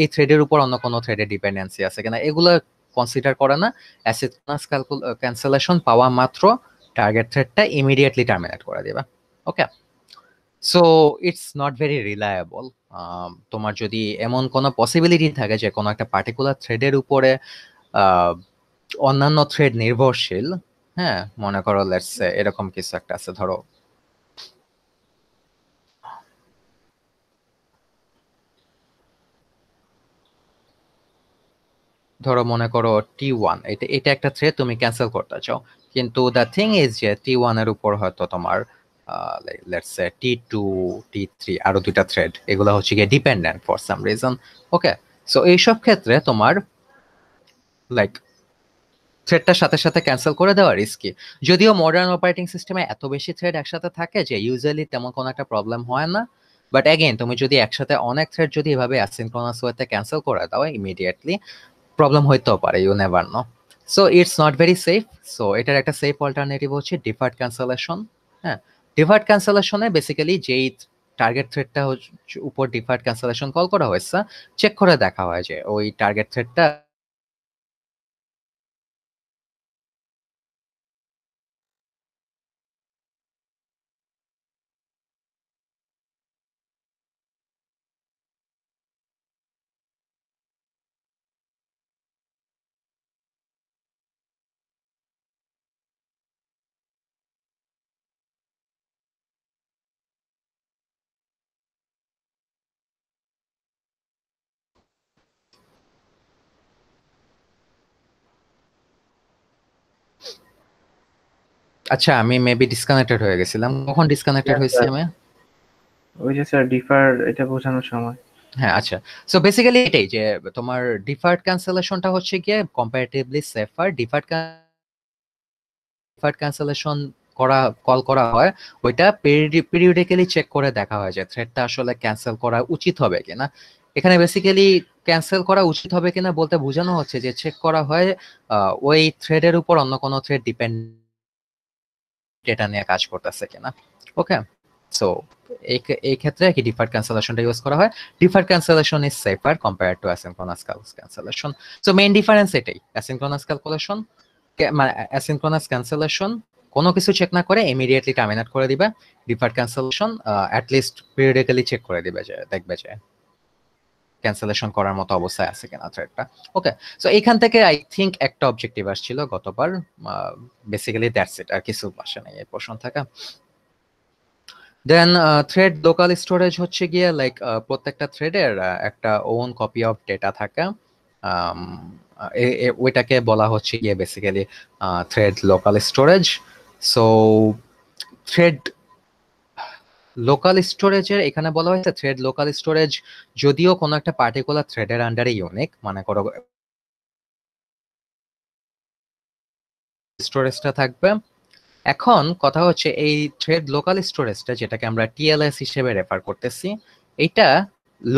এই থ্রেডের উপর অন্য কোনো থ্রেডের ডিপেন্ডেন্সি আছে কিনা এগুলো কনসিডার করে না অ্যাসেট ক্যান্সেলেশন পাওয়া মাত্র টার্গেট থ্রেডটা ইমিডিয়েটলি টার্মিনেট করে দিবা okay so it's not very reliable তোমার যদি এমন কোনো পসিবিলিটি থাকে যে কোনো একটা পার্টিকুলার থ্রেডের উপরে অন্যান্য থ্রেড নির্ভরশীল হ্যাঁ মনে করো লেটস এরকম কিছু একটা আছে ধরো ধরো মনে করো টি ওয়ান এটা এটা একটা থ্রেড তুমি ক্যান্সেল করতে চাও কিন্তু দ্য থিং ইজ যে টি ওয়ানের উপর হয়তো তোমার let's T two T three আরো দুইটা থ্রেড এগুলো হচ্ছে গিয়ে dependent for some reason okay so এইসব ক্ষেত্রে তোমার লাইক থ্রেডটার সাথে সাথে ক্যান্সেল করে দেওয়া রিস্কি যদিও মডার্ন অপারেটিং সিস্টেমে এত বেশি থ্রেড একসাথে থাকে যে ইউজুয়ালি তেমন কোনো একটা প্রবলেম হয় না বাট অ্যাগেন তুমি যদি একসাথে অনেক থ্রেড যদি এভাবে অ্যাসিনক্রোনাস ওয়েতে ক্যান্সেল করে দাও ইমিডিয়েটলি প্রবলেম হইতেও পারে you never know so it's not very safe so এটার একটা সেফ অল্টারনেটিভ হচ্ছে ডিফার্ট ক্যান্সেলেশন হ্যাঁ ডিফার্ট ক্যান্সেলেশনে বেসিক্যালি যেই টার্গেট থ্রেডটা উপর ডিফার্ট ক্যান্সেলেশন কল করা হয়েছে চেক করে দেখা হয় যে ওই টার্গেট থ্রেডটা আচ্ছা আমি মেবি ডিসকানেক্টেড হয়ে গেছিলাম কখন ডিসকানেক্টেড হয়েছি আমি ওই যে স্যার ডিফার এটা বোঝানোর সময় হ্যাঁ আচ্ছা সো বেসিক্যালি এটাই যে তোমার ডিফার্ড ক্যান্সেলেশনটা হচ্ছে গিয়ে comparatively safer deferred deferred cancellation করা কল করা হয় ওইটা পিরিয়ডিক্যালি চেক করে দেখা হয় যে থ্রেডটা আসলে ক্যান্সেল করা উচিত হবে কিনা এখানে বেসিক্যালি ক্যান্সেল করা উচিত হবে কিনা বলতে বোঝানো হচ্ছে যে চেক করা হয় ওই থ্রেডের উপর অন্য কোনো থ্রেড ডিপেন্ড ডেটা নিয়ে কাজ করতেছে কিনা ওকে সো এই ক্ষেত্রে কি ডিফার্ড ক্যান্সেলেশনটা ইউজ করা হয় deferred cancellation is safer compare to asynchronous cancellation so main difference এটাই অ্যাসিনক্রোনাস ক্যালকুলেশন মানে অ্যাসিনক্রোনাস ক্যান্সেলেশন কোনো কিছু চেক না করে ইমিডিয়েটলি টার্মিনেট করে দিবে deferred cancellation at least periodically check করে দিবে যে দেখবে যে ক্যান্সেলেশন করার মতো অবস্থায় আছে কিনা থ্রেডটা ওকে সো এখান থেকে আই থিঙ্ক একটা অবজেক্টিভ আসছিল গতবার বেসিক্যালি দ্যাটস ইট আর কিছু আসে নাই এই প্রশ্ন থাকা দেন থ্রেড লোকাল স্টোরেজ হচ্ছে গিয়ে লাইক প্রত্যেকটা থ্রেডের একটা ওন কপি অফ ডেটা থাকা ওইটাকে বলা হচ্ছে গিয়ে basically thread local storage so thread local স্টোরেজের এখানে বলা হয়েছে থ্রেড লোকাল স্টোরেজ যদিও কোনো একটা পার্টিকুলার থ্রেডের আন্ডারে ইউনিক মানে করো স্টোরেজটা থাকবে এখন কথা হচ্ছে এই থ্রেড লোকাল স্টোরেজটা যেটাকে আমরা টিএলএস হিসেবে রেফার করতেছি এটা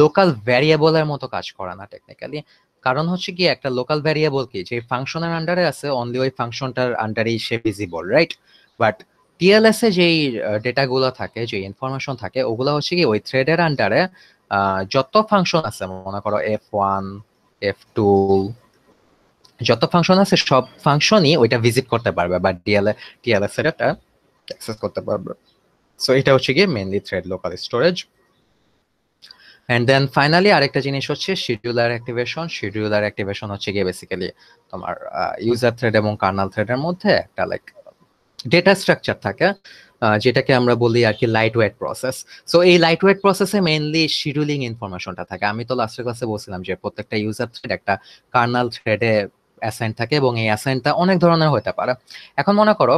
লোকাল ভ্যারিয়েবলের মতো কাজ করে না টেকনিক্যালি কারণ হচ্ছে কি একটা লোকাল ভ্যারিয়েবল কি যে ফাংশনের আন্ডারে আছে অনলি ওই ফাংশনটার আন্ডারেই সে ভিজিবল রাইট বাট টিএলএস এ যেই ডেটাগুলো থাকে যে ইনফরমেশন থাকে ওগুলো হচ্ছে কি ওই থ্রেডের আন্ডারে যত ফাংশন আছে মনে করো এফ ওয়ান এফ টু যত ফাংশন আছে সব ফাংশনই ওইটা ভিজিট করতে পারবে বা ডিএলএ টিএলএস এর এটা অ্যাক্সেস করতে পারবে সো এটা হচ্ছে গিয়ে mainly thread local storage and then finally আরেকটা জিনিস হচ্ছে শিডিউলার অ্যাক্টিভেশন শিডিউলার অ্যাক্টিভেশন হচ্ছে গিয়ে বেসিক্যালি তোমার ইউজার থ্রেড এবং কার্নাল থ্রেডের মধ্যে একটা লাইক ডেটা স্ট্রাকচার থাকে যেটাকে আমরা বলি আর কি লাইট ওয়েট প্রসেস সো এই লাইট ওয়েট প্রসেসে মেইনলি শিডিউলিং ইনফরমেশনটা থাকে আমি তো লাস্টের ক্লাসে বলছিলাম যে প্রত্যেকটা ইউজার থ্রেড একটা কার্নাল থ্রেডে অ্যাসাইন থাকে এবং এই অ্যাসাইনটা অনেক ধরনের হতে পারে এখন মনে করো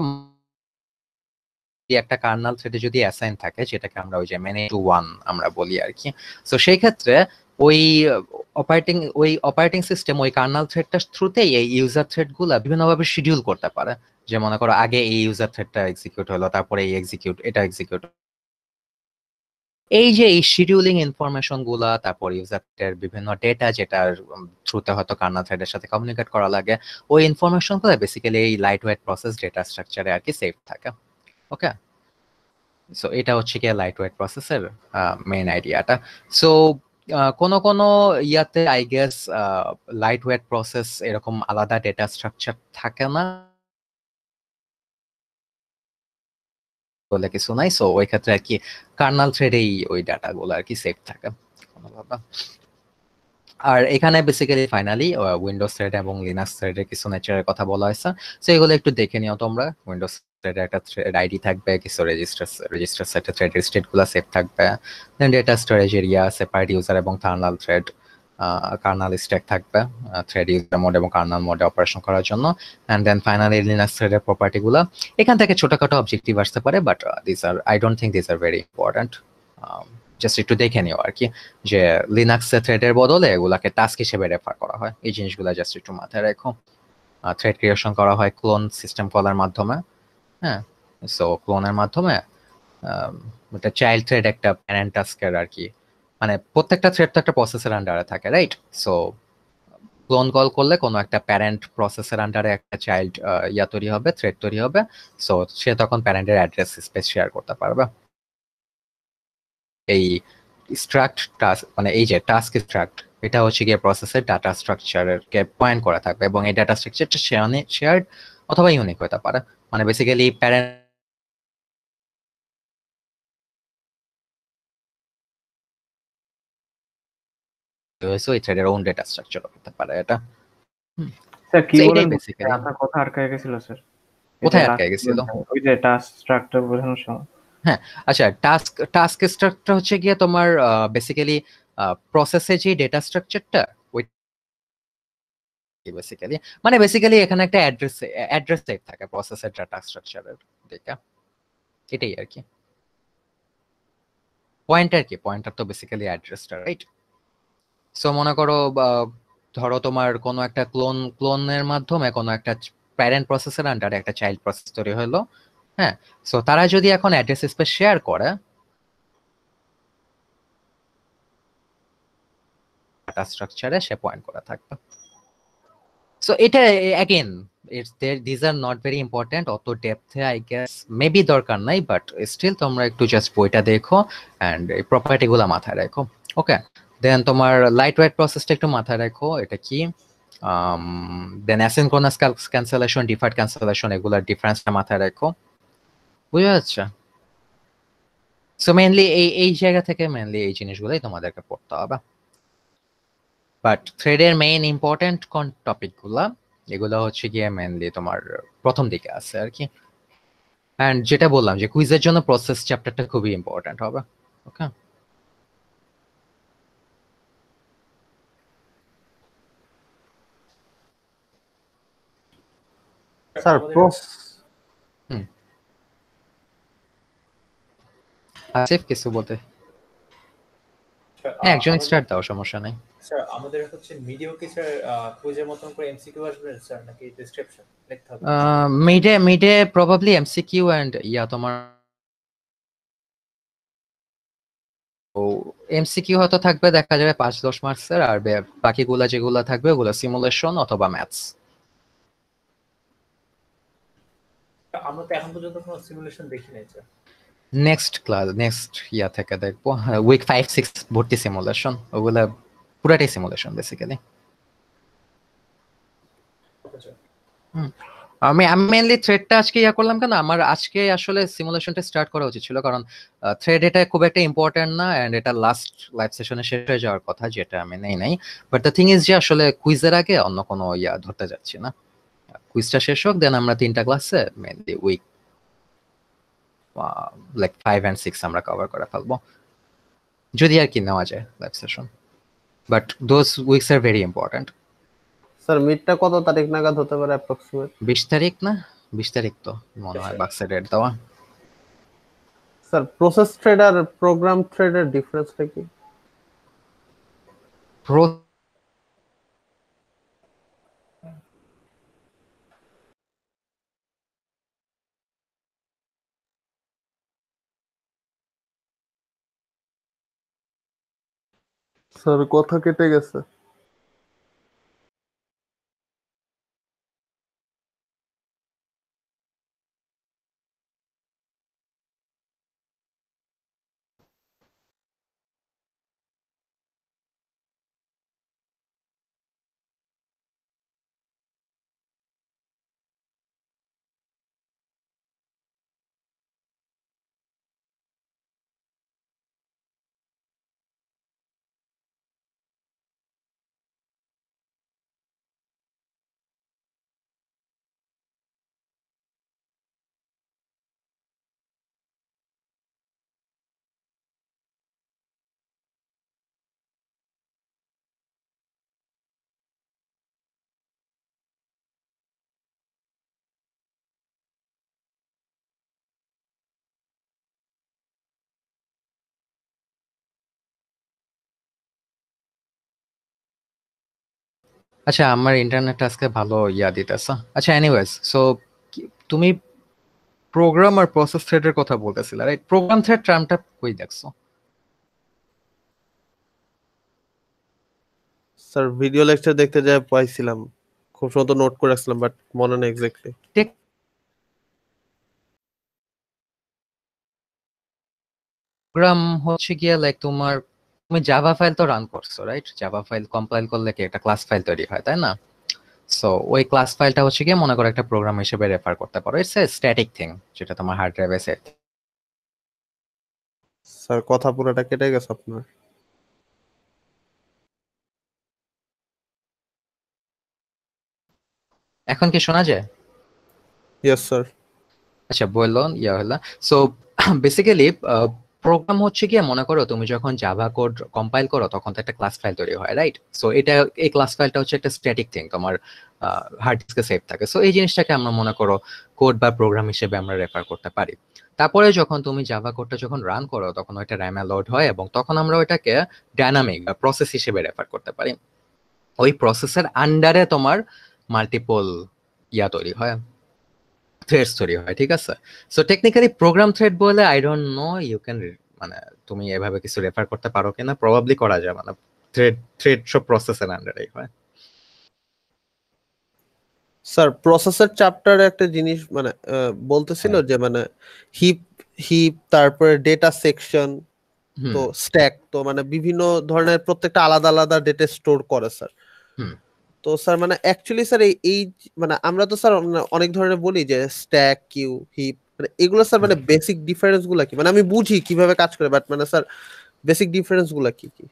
একটা কার্নাল থ্রেডে যদি অ্যাসাইন থাকে যেটাকে আমরা ওই যে মেনে টু ওয়ান আমরা বলি আর কি সো সেই ক্ষেত্রে ওই অপারেটিং ওই অপারেটিং সিস্টেম ওই কার্নাল থ্রেডটার থ্রুতেই এই ইউজার থ্রেডগুলো বিভিন্নভাবে শিডিউল করতে পারে যে মনে করো আগে এই ইউজার থ্রেডটা এক্সিকিউট হলো তারপরে এই এক্সিকিউট এটা এক্সিকিউট এই যে এই শিডিউলিং ইনফরমেশন গুলা তারপর ইউজারের বিভিন্ন ডেটা যেটা থ্রুতে হয়তো কান্না থ্রেডের সাথে কমিউনিকেট করা লাগে ওই ইনফরমেশন গুলো বেসিক্যালি এই লাইট ওয়েট প্রসেস ডেটা স্ট্রাকচারে আর কি সেভ থাকে ওকে সো এটা হচ্ছে কি লাইট ওয়েট প্রসেসের মেইন আইডিয়াটা সো কোন কোন ইয়াতে I guess lightweight process এরকম আলাদা ডেটা স্ট্রাকচার থাকে না বলে কিছু নাই সো ওই ক্ষেত্রে আর কি কার্নাল থ্রেডেই ওই গুলো আর কি সেফ থাকে আর এখানে বেসিক্যালি ফাইনালি উইন্ডোজ থ্রেড এবং লিনাক্স থ্রেডের কিছু নেচারের কথা বলা হয়েছে সো এগুলো একটু দেখে নিও তোমরা উইন্ডোজ থ্রেডের একটা থ্রেড আইডি থাকবে কিছু রেজিস্টার রেজিস্টার সেটে থ্রেডের স্টেটগুলো সেফ থাকবে then data storage area separate user এবং থার্নাল থ্রেড কার্নাল স্ট্যাক থাকবে থ্রেড ইউজার মোড এবং কার্নাল মোডে অপারেশন করার জন্য অ্যান্ড দেন ফাইনালি লিনাক্স থ্রেডের প্রপার্টিগুলো এখান থেকে ছোটোখাটো অবজেক্টিভ আসতে পারে but this are I don't think this are very important just একটু দেখে নিও আর কি যে লিনাক্স থ্রেডের বদলে এগুলাকে টাস্ক হিসেবে রেফার করা হয় এই জিনিসগুলো জাস্ট একটু মাথায় রেখো থ্রেড ক্রিয়েশন করা হয় ক্লোন সিস্টেম কলার মাধ্যমে হ্যাঁ সো ক্লোনের মাধ্যমে এটা চাইল্ড থ্রেড একটা প্যারেন্ট টাস্কের আর কি মানে প্রত্যেকটা থ্রেড তো একটা প্রসেসের আন্ডারে থাকে রাইট সো ক্লোন কল করলে কোনো একটা প্যারেন্ট প্রসেসের আন্ডারে একটা চাইল্ড ইয়া তৈরি হবে থ্রেড তৈরি হবে সো সে তখন প্যারেন্টের অ্যাড্রেস স্পেস শেয়ার করতে পারবে এই স্ট্রাক্ট টাস্ক মানে এই যে টাস্ক স্ট্রাক্ট এটা হচ্ছে গিয়ে প্রসেসের ডাটা স্ট্রাকচারকে পয়েন্ট করা থাকবে এবং এই ডাটা স্ট্রাকচারটা শেয়ার অথবা ইউনিক হতে পারে মানে basically parent so it's their own data structure হতে পারে এটা স্যার কি বলেন বেসিক্যালি আপনার কথা আটকে গেছিল স্যার কোথায় আটকে গেছিল ওই যে টাস্ক স্ট্রাকচার বোঝানোর সময় হ্যাঁ আচ্ছা টাস্ক টাস্ক স্ট্রাকচার হচ্ছে গিয়ে তোমার বেসিক্যালি প্রসেসে যে ডেটা স্ট্রাকচারটা বেসিক্যালি মানে বেসিক্যালি এখানে একটা অ্যাড্রেস অ্যাড্রেস টাইপ থাকে প্রসেসের ডাটা স্ট্রাকচারের দিকে এটাই আর কি পয়েন্টার কি পয়েন্টার তো বেসিক্যালি অ্যাড্রেসটা রাইট সো মনে করো ধরো তোমার কোনো একটা ক্লোন ক্লোনের মাধ্যমে কোনো একটা প্যারেন্ট প্রসেসের আন্ডারে একটা চাইল্ড প্রসেস তৈরি হলো হ্যাঁ সো তারা যদি এখন অ্যাড্রেস স্পেস শেয়ার করে ডাটা স্ট্রাকচারে সে পয়েন্ট করা থাকবে সো এটা again it's there these are not very important অত ডেপথে আই গেস মেবি দরকার নাই বাট স্টিল তোমরা একটু জাস্ট বইটা দেখো অ্যান্ড এই প্রপার্টিগুলো মাথায় রাখো ওকে দেন তোমার লাইট ওয়েট প্রসেসটা একটু মাথায় রাখো এটা কি then asynchronous cancellation deferred cancellation এগুলোর ডিফারেন্সটা মাথায় রাখো বুঝা যাচ্ছে সো মেনলি এই এই জায়গা থেকে মেনলি এই জিনিসগুলোই তোমাদেরকে পড়তে হবে বাট থ্রেডের মেইন ইম্পর্টেন্ট কোন টপিকগুলো এগুলো হচ্ছে গিয়ে মেনলি তোমার প্রথম দিকে আছে আর কি অ্যান্ড যেটা বললাম যে কুইজের জন্য প্রসেস চ্যাপ্টারটা খুবই ইম্পর্টেন্ট হবে ওকে স্যার আসিফ কিছু বলতে হ্যাঁ একজন স্টার্ট দাও সমস্যা নাই স্যার আমাদের হচ্ছে মিডিও কি স্যার কুইজের করে এমসিকিউ আসবে স্যার নাকি ডেসক্রিপশন লিখতে হবে মিডে মিডে প্রবাবলি এমসিকিউ এন্ড ইয়া তোমার ও এমসিকিউ হয়তো থাকবে দেখা যাবে পাঁচ দশ মার্কসের আর বাকিগুলা যেগুলা থাকবে ওগুলো সিমুলেশন অথবা ম্যাথস আমরা তো এখন পর্যন্ত কোনো সিমুলেশন দেখি নাই sir next class next yeah থেকে দেখবো উইক ফাইভ সিক্স ভর্তি সিমুলেশন ওগুলা পুরাটাই সিমুলেশন বেসিক্যালি আমি আমি মেইনলি থ্রেডটা আজকে ইয়া করলাম কেন আমার আজকে আসলে সিমুলেশনটা স্টার্ট করা উচিত ছিল কারণ থ্রেড এটা খুব একটা ইম্পর্টেন্ট না অ্যান্ড এটা লাস্ট লাইফ সেশনে শেষ হয়ে যাওয়ার কথা যেটা আমি নেই নাই বাট দ্য থিং ইজ যে আসলে কুইজের আগে অন্য কোনো ইয়া ধরতে যাচ্ছি না কুইজটা শেষ হোক দেন আমরা তিনটা ক্লাসে mainly week like five and six আমরা কভার করে ফেলবো যদি আর কি নেওয়া যায় live session but those weeks are very important sir মিটটা কত তারিখ নাগাদ হতে পারে অ্যাপ্রক্সিমেট বিশ তারিখ না বিশ তারিখ তো মনে হয় বাক্সে ডেট দেওয়া sir process thread program thread ডিফারেন্সটা কি প্রসেস স্যার কথা কেটে গেছে আচ্ছা আমার ইন্টারনেট আজকে ভালো ইয়া দিতেছে আচ্ছা এনিওয়েজ সো তুমি প্রোগ্রাম আর প্রসেস থ্রেডের কথা বলতেছিলা রাইট প্রোগ্রাম থ্রেড টার্মটা কই দেখছো স্যার ভিডিও লেকচার দেখতে যা পাইছিলাম খুব সুন্দর নোট করে রাখছিলাম বাট মনে নেই এক্স্যাক্টলি প্রোগ্রাম হচ্ছে গিয়া লাইক তোমার তুমি জাভা ফাইল তো রান করছো রাইট জাভা ফাইল কম্পাইল করলে কি একটা ক্লাস ফাইল তৈরি হয় তাই না সো ওই ক্লাস ফাইলটা হচ্ছে গিয়ে মনে করো একটা প্রোগ্রাম হিসেবে রেফার করতে পারো ইটস এ স্ট্যাটিক থিং যেটা তোমার হার্ড ড্রাইভে সেট স্যার কথা পুরোটা কেটে গেছে আপনার এখন কি শোনা যায় ইয়েস স্যার আচ্ছা বললাম ইয়া হলো সো বেসিক্যালি প্রোগ্রাম হচ্ছে গিয়ে মনে করো তুমি যখন জাভা কোড কম্পাইল করো তখন তো একটা ক্লাস ফাইল তৈরি হয় রাইট সো এটা এই ক্লাস ফাইলটা হচ্ছে একটা স্ট্যাটিক থিং তোমার হার্ড ডিস্কে সেভ থাকে সো এই জিনিসটাকে আমরা মনে করো কোড বা প্রোগ্রাম হিসেবে আমরা রেফার করতে পারি তারপরে যখন তুমি জাভা কোডটা যখন রান করো তখন ওইটা র্যাম লোড হয় এবং তখন আমরা ওইটাকে ডাইনামিক বা প্রসেস হিসেবে রেফার করতে পারি ওই প্রসেসের আন্ডারে তোমার মাল্টিপল ইয়া তৈরি হয় থ্রেডস তৈরি হয় ঠিক আছে সো টেকনিক্যালি প্রোগ্রাম থ্রেড বলে I don't know you can মানে তুমি এভাবে কিছু রেফার করতে পারো কিনা প্রবাবলি করা যায় মানে থ্রেড থ্রেড সব প্রসেসের আন্ডারেই হয় স্যার প্রসেসর চ্যাপ্টারে একটা জিনিস মানে বলতেছিল হ্যাঁ। যে মানে হিপ হিপ তারপরে ডেটা সেকশন তো স্ট্যাক তো মানে বিভিন্ন ধরনের প্রত্যেকটা আলাদা আলাদা ডেটা স্টোর করে স্যার তো স্যার মানে অ্যাকচুয়ালি স্যার এই মানে আমরা তো স্যার মানে অনেক ধরনের বলি যে স্ট্যাক কিউ হিপ মানে এগুলো স্যার মানে বেসিক ডিফারেন্স গুলো কি মানে আমি বুঝি কিভাবে কাজ করে বাট মানে স্যার বেসিক ডিফারেন্স গুলো কি কি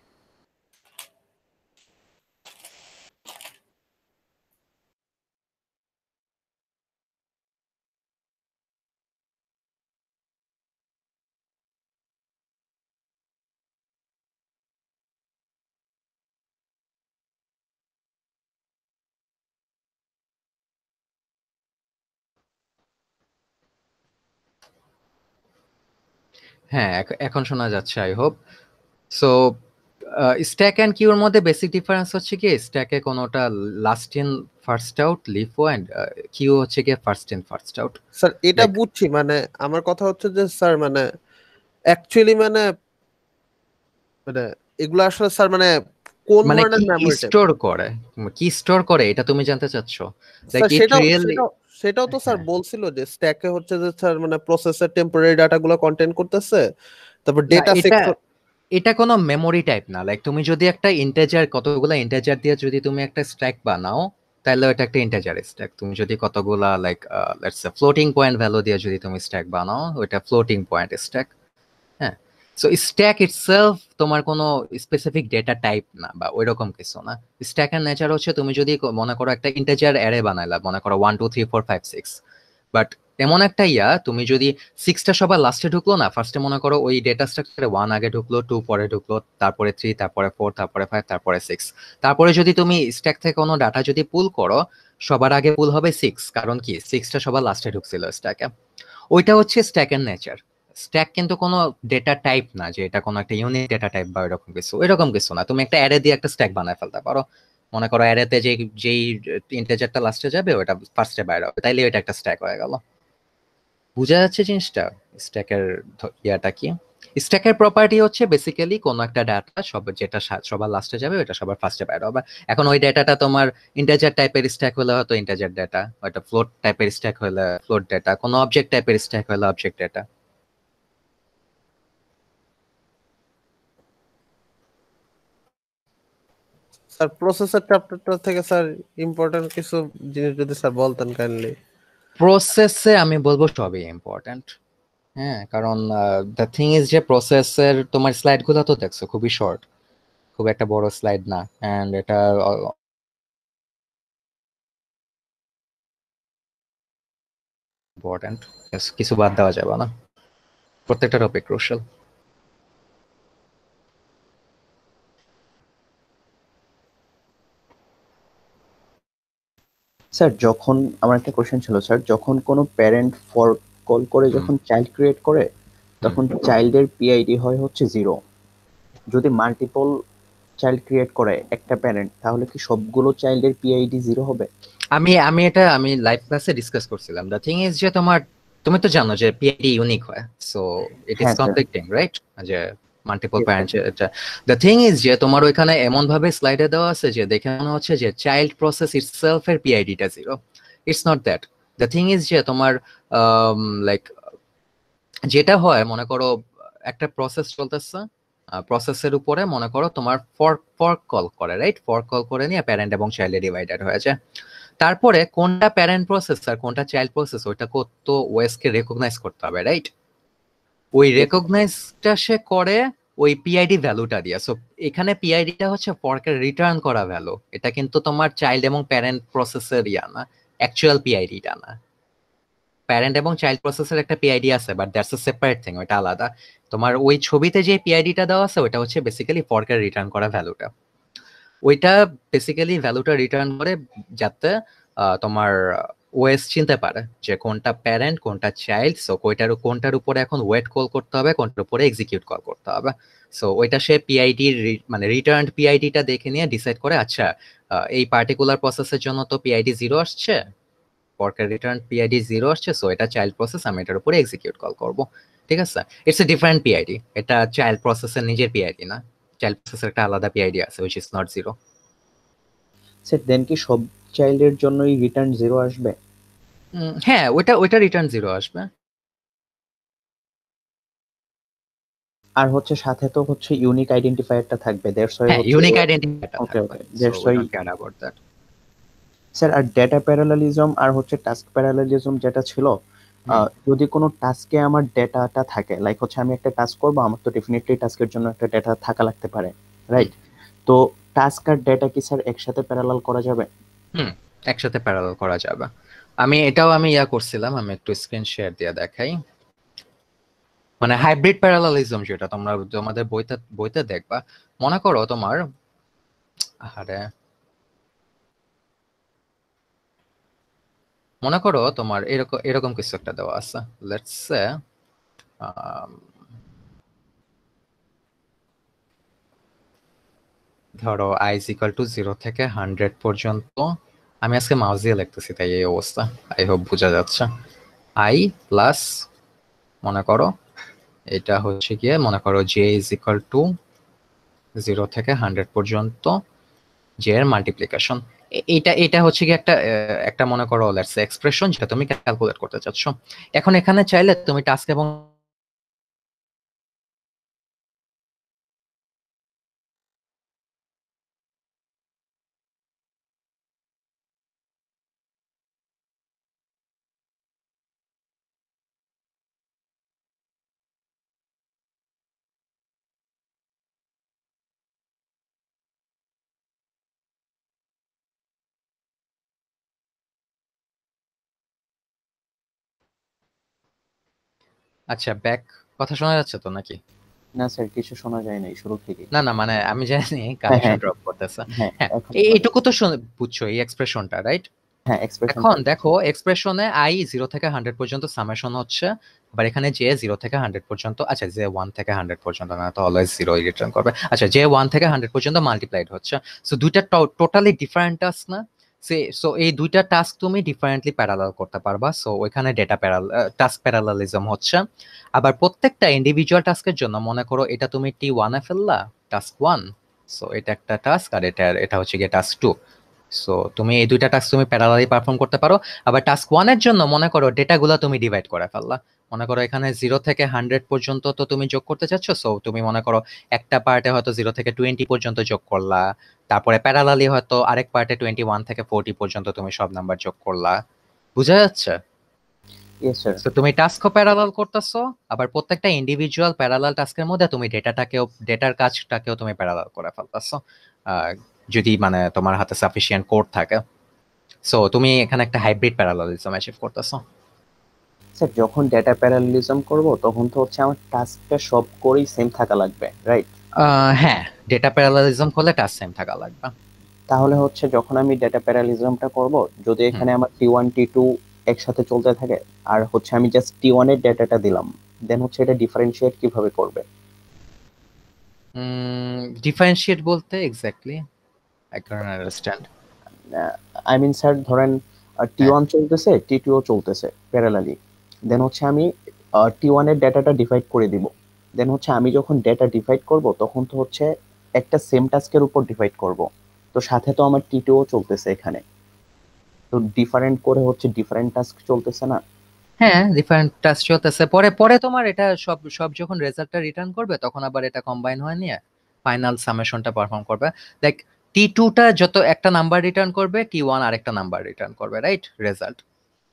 হ্যাঁ এখন শোনা যাচ্ছে I hope so stack and কিউর মধ্যে বেসিক ডিফারেন্স হচ্ছে কি স্ট্যাকে কোনোটা last in first out LIFO and queue হচ্ছে কি first in first out sir এটা বুঝছি মানে আমার কথা হচ্ছে যে স্যার মানে অ্যাকচুয়ালি মানে মানে এগুলো আসলে স্যার মানে কোন মানে স্টোর করে কি স্টোর করে এটা তুমি জানতে চাচ্ছ সেটাও তো স্যার বলছিল যে স্ট্যাকে হচ্ছে যে স্যার মানে প্রসেসর টেম্পোরারি ডাটাগুলো কন্টেন্ট করতেছে তারপর ডেটা এটা কোনো মেমোরি টাইপ না লাইক তুমি যদি একটা ইন্টেজার কতগুলো ইন্টেজার দিয়ে যদি তুমি একটা স্ট্যাক বানাও তাহলে এটা একটা ইন্টেজার স্ট্যাক তুমি যদি কতগুলা like let's floating point value দিয়ে যদি তুমি স্ট্যাক বানাও ওটা floating point stack so stack itself তোমার কোনো স্পেসিফিক ডেটা টাইপ না বা ওই রকম কিছু না স্ট্যাকের নেচার হচ্ছে তুমি যদি মনে করো একটা ইন্টেজার অ্যারে বানাইলা মনে করো one two three four five six but এমন একটা ইয়া তুমি যদি সিক্সটা সবার লাস্টে ঢুকলো না ফার্স্টে মনে করো ওই ডেটা স্ট্রাকচারে ওয়ান আগে ঢুকলো টু পরে ঢুকলো তারপরে থ্রি তারপরে ফোর তারপরে ফাইভ তারপরে সিক্স তারপরে যদি তুমি স্ট্যাক থেকে কোনো ডাটা যদি পুল করো সবার আগে পুল হবে সিক্স কারণ কি সিক্সটা সবার লাস্টে ঢুকছিল স্ট্যাকে ওইটা হচ্ছে স্ট্যাকের নেচার স্ট্যাক কিন্তু কোনো ডেটা টাইপ না যে এটা কোনো একটা ইউনিক ডেটা টাইপ বা এরকম কিছু এরকম কিছু না তুমি একটা অ্যারে দিয়ে একটা স্ট্যাক বানায় ফেলতে পারো মনে করো অ্যারেতে যে যেই ইন্টেজারটা লাস্টে যাবে ওটা ফার্স্টে বাইরে হবে তাইলে এটা একটা স্ট্যাক হয়ে গেল বোঝা যাচ্ছে জিনিসটা স্ট্যাকের ইয়াটা কি স্ট্যাকের প্রপার্টি হচ্ছে বেসিক্যালি কোনো একটা ডাটা সব যেটা সবার লাস্টে যাবে ওটা সবার ফার্স্টে বাইরে হবে এখন ওই ডেটাটা তোমার ইন্টেজার টাইপের স্ট্যাক হলে হয়তো ইন্টেজার ডেটা ওটা ফ্লোট টাইপের স্ট্যাক হলে ফ্লোট ডেটা কোনো অবজেক্ট টাইপের স্ট্যাক হলে অবজেক্ট ডেটা স্যার প্রসেসর চ্যাপ্টারটা থেকে স্যার ইম্পর্টেন্ট কিছু জিনিস যদি স্যার বলতেন কাইন্ডলি প্রসেসে আমি বলবো সবই ইম্পর্টেন্ট হ্যাঁ কারণ দ্য থিং ইজ যে প্রসেসের তোমার স্লাইডগুলো তো দেখছো খুবই শর্ট খুব একটা বড় স্লাইড না অ্যান্ড এটা ইম্পর্টেন্ট কিছু বাদ দেওয়া যাবে না প্রত্যেকটা টপিক ক্রুশাল স্যার যখন আমার একটা কোশ্চেন ছিল স্যার যখন কোনো প্যারেন্ট ফর কল করে যখন চাইল্ড ক্রিয়েট করে তখন চাইল্ডের পিআইডি হয় হচ্ছে জিরো যদি মাল্টিপল চাইল্ড ক্রিয়েট করে একটা প্যারেন্ট তাহলে কি সবগুলো চাইল্ডের পিআইডি জিরো হবে আমি আমি এটা আমি লাইভ ক্লাসে ডিসকাস করছিলাম দ্য থিং ইজ যে তোমার তুমি তো জানো যে পিআইডি ইউনিক হয় so it is conflicting right যে multiple parent the thing is যে তোমার ওইখানে এমন ভাবে স্লাইডে দেওয়া আছে যে দেখে মনে হচ্ছে যে চাইল্ড প্রসেস ইটসেলফ এর পিআইডিটা zero it's not that the thing is যে তোমার লাইক um, যেটা হয় মনে করো একটা প্রসেস চলতেছে প্রসেসের উপরে মনে করো তোমার ফর্ক ফর্ক কল করে রাইট ফর্ক কল করে নিয়ে প্যারেন্ট এবং চাইল্ডে ডিভাইডেড হয়ে যায় তারপরে কোনটা প্যারেন্ট প্রসেস আর কোনটা চাইল্ড প্রসেস ওইটা তো কে রেকগনাইজ করতে হবে রাইট ওই রেকগনাইজটা সে করে ওই পিআইডি ভ্যালুটা দিয়া সো এখানে পিআইডিটা হচ্ছে ফর্কের রিটার্ন করা ভ্যালু এটা কিন্তু তোমার চাইল্ড এবং প্যারেন্ট প্রসেসের ইয়া না অ্যাকচুয়াল পিআইডিটা না প্যারেন্ট এবং চাইল্ড প্রসেসের একটা পিআইডি আছে but that's a separate thing ওটা আলাদা তোমার ওই ছবিতে যে পিআইডিটা দেওয়া আছে ওটা হচ্ছে বেসিক্যালি ফর্কের রিটার্ন করা ভ্যালুটা ওইটা বেসিক্যালি ভ্যালুটা রিটার্ন করে যাতে তোমার ওয়েস চিনতে পারে যে কোনটা প্যারেন্ট কোনটা চাইল্ড সো কোইটার কোনটার উপরে এখন ওয়েট কল করতে হবে কোনটার উপরে এক্সিকিউট কল করতে হবে সো ওইটা সে পিআইডি মানে রিটার্ন পিআইডিটা দেখে নিয়ে ডিসাইড করে আচ্ছা এই পার্টিকুলার প্রসেসের জন্য তো পিআইডি জিরো আসছে পরকার রিটার্ন পিআইডি জিরো আসছে সো এটা চাইল্ড প্রসেস আমি এটার উপরে এক্সিকিউট কল করব ঠিক আছে ইটস এ ডিফারেন্ট পিআইডি এটা চাইল্ড প্রসেসের নিজের পিআইডি না চাইল্ড প্রসেসের একটা আলাদা পিআইডি আছে which is not zero sir then কি সব চাইল্ডের জন্যই রিটার্ন জিরো আসবে হ্যাঁ ওটা ওটা রিটার্ন জিরো আসবে আর হচ্ছে সাথে তো হচ্ছে ইউনিক আইডেন্টিফায়ারটা থাকবে that's why unique identifier okay okay that's why can about that sir আর ডেটা প্যারালালিজম আর হচ্ছে টাস্ক প্যারালালিজম যেটা ছিল যদি কোনো টাস্কে আমার ডেটাটা থাকে লাইক হচ্ছে আমি একটা টাস্ক করব আমার তো ডেফিনেটলি টাস্কের জন্য একটা ডেটা থাকা লাগতে পারে রাইট তো টাস্ক আর ডেটা কি স্যার একসাথে প্যারালাল করা যাবে হুম একসাথে প্যারালাল করা যাবে আমি এটাও আমি ইয়া করছিলাম আমি একটু স্ক্রিন শেয়ার দিয়ে দেখাই মানে হাইব্রিড প্যারালালিজম যেটা তোমরা তোমাদের বইতে বইতে দেখবা মনে করো তোমার আরে মনে করো তোমার এরকম এরকম কিছু একটা দেওয়া আছে লেটস সে um, ধরো আইজ ইকাল টু জিরো থেকে হান্ড্রেড পর্যন্ত আমি আজকে মাউস দিয়ে লিখতেছি তাই এই অবস্থা আই হোপ বোঝা যাচ্ছে আই প্লাস মনে করো এটা হচ্ছে গিয়ে মনে করো J is equal to zero থেকে হান্ড্রেড পর্যন্ত জে এর মাল্টিপ্লিকেশন এটা এটা হচ্ছে কি একটা একটা মনে করো লেটস এক্সপ্রেশন যেটা তুমি ক্যালকুলেট করতে চাচ্ছ এখন এখানে চাইলে তুমি টাস্ক এবং আচ্ছা ব্যাক কথা শোনা যাচ্ছে তো নাকি না স্যার কিছু শোনা যায় নাই শুরু থেকে না না মানে আমি জানি কানেকশন হ্যাঁ, ড্রপ হ্যাঁ। করতেছে হ্যাঁ, এইটুকু তো বুঝছো এই এক্সপ্রেশনটা রাইট এখন দেখো এক্সপ্রেশনে আই জিরো থেকে হান্ড্রেড পর্যন্ত সামেশন হচ্ছে আবার এখানে যে জিরো থেকে হান্ড্রেড পর্যন্ত আচ্ছা যে ওয়ান থেকে হান্ড্রেড পর্যন্ত না তো অলওয়েজ জিরো রিটার্ন করবে আচ্ছা যে ওয়ান থেকে হান্ড্রেড পর্যন্ত মাল্টিপ্লাইড হচ্ছে সো দুইটা টোটালি ডিফারেন্ট আস না সে সো এই দুইটা টাস্ক তুমি ডিফারেন্টলি প্যারালাল করতে পারবা সো ওইখানে ডেটা প্যারাল টাস্ক প্যারালালিজম হচ্ছে আবার প্রত্যেকটা ইন্ডিভিজুয়াল টাস্কের জন্য মনে করো এটা তুমি টি ওয়ানে ফেললা টাস্ক ওয়ান সো এটা একটা টাস্ক আর এটা এটা হচ্ছে গিয়ে টাস্ক টু সো তুমি এই দুইটা টাস্ক তুমি প্যারালালি পারফর্ম করতে পারো আবার টাস্ক ওয়ানের জন্য মনে করো ডেটাগুলো তুমি ডিভাইড করে ফেললা মনে করো এখানে জিরো থেকে হান্ড্রেড পর্যন্ত তো তুমি যোগ করতে চাচ্ছ সো তুমি মনে করো একটা পার্টে হয়তো জিরো থেকে টোয়েন্টি পর্যন্ত যোগ করলা তারপরে প্যারালালি হয়তো আরেক পার্টে টোয়েন্টি ওয়ান থেকে ফোরটি পর্যন্ত তুমি সব নাম্বার যোগ করলা বুঝা যাচ্ছে তুমি টাস্কও প্যারালাল করতেছো আবার প্রত্যেকটা ইন্ডিভিজুয়াল প্যারালাল টাস্কের মধ্যে তুমি ডেটাটাকেও ডেটার কাজটাকেও তুমি প্যারালাল করে ফেলতেছো যদি মানে তোমার হাতে সাফিসিয়েন্ট কোড থাকে সো তুমি এখানে একটা হাইব্রিড প্যারালালিজম অ্যাচিভ করতেছো স্যার যখন ডেটা প্যারালিজম করব তখন তো হচ্ছে আমার টাস্কটা সব করেই সেম থাকা লাগবে রাইট হ্যাঁ ডেটা প্যারালিজম করলে টাস্ক সেম থাকা লাগবে তাহলে হচ্ছে যখন আমি ডেটা প্যারালিজমটা করব যদি এখানে আমার টি ওয়ান টি টু একসাথে চলতে থাকে আর হচ্ছে আমি জাস্ট টি ওয়ান এর ডেটাটা দিলাম দেন হচ্ছে এটা ডিফারেন্সিয়েট কিভাবে করবে ডিফারেন্সিয়েট বলতে exactly I can understand I mean sir ধরেন টি ওয়ান হ্যাঁ। চলতেছে টি টু চলতেছে প্যারালালি দেন হচ্ছে আমি টি ওয়ানের ডেটাটা ডিভাইড করে দিব দেন হচ্ছে আমি যখন ডেটা ডিভাইড করব তখন তো হচ্ছে একটা সেম টাস্কের উপর ডিভাইড করব তো সাথে তো আমার টি টুও চলতেছে এখানে তো ডিফারেন্ট করে হচ্ছে ডিফারেন্ট টাস্ক চলতেছে না হ্যাঁ ডিফারেন্ট টাস্ক চলতেছে পরে পরে তোমার এটা সব সব যখন রেজাল্টটা রিটার্ন করবে তখন আবার এটা কম্বাইন হয় নিয়ে ফাইনাল সামেশনটা পারফর্ম করবে লাইক টি টুটা যত একটা নাম্বার রিটার্ন করবে টি ওয়ান আর একটা নাম্বার রিটার্ন করবে রাইট রেজাল্ট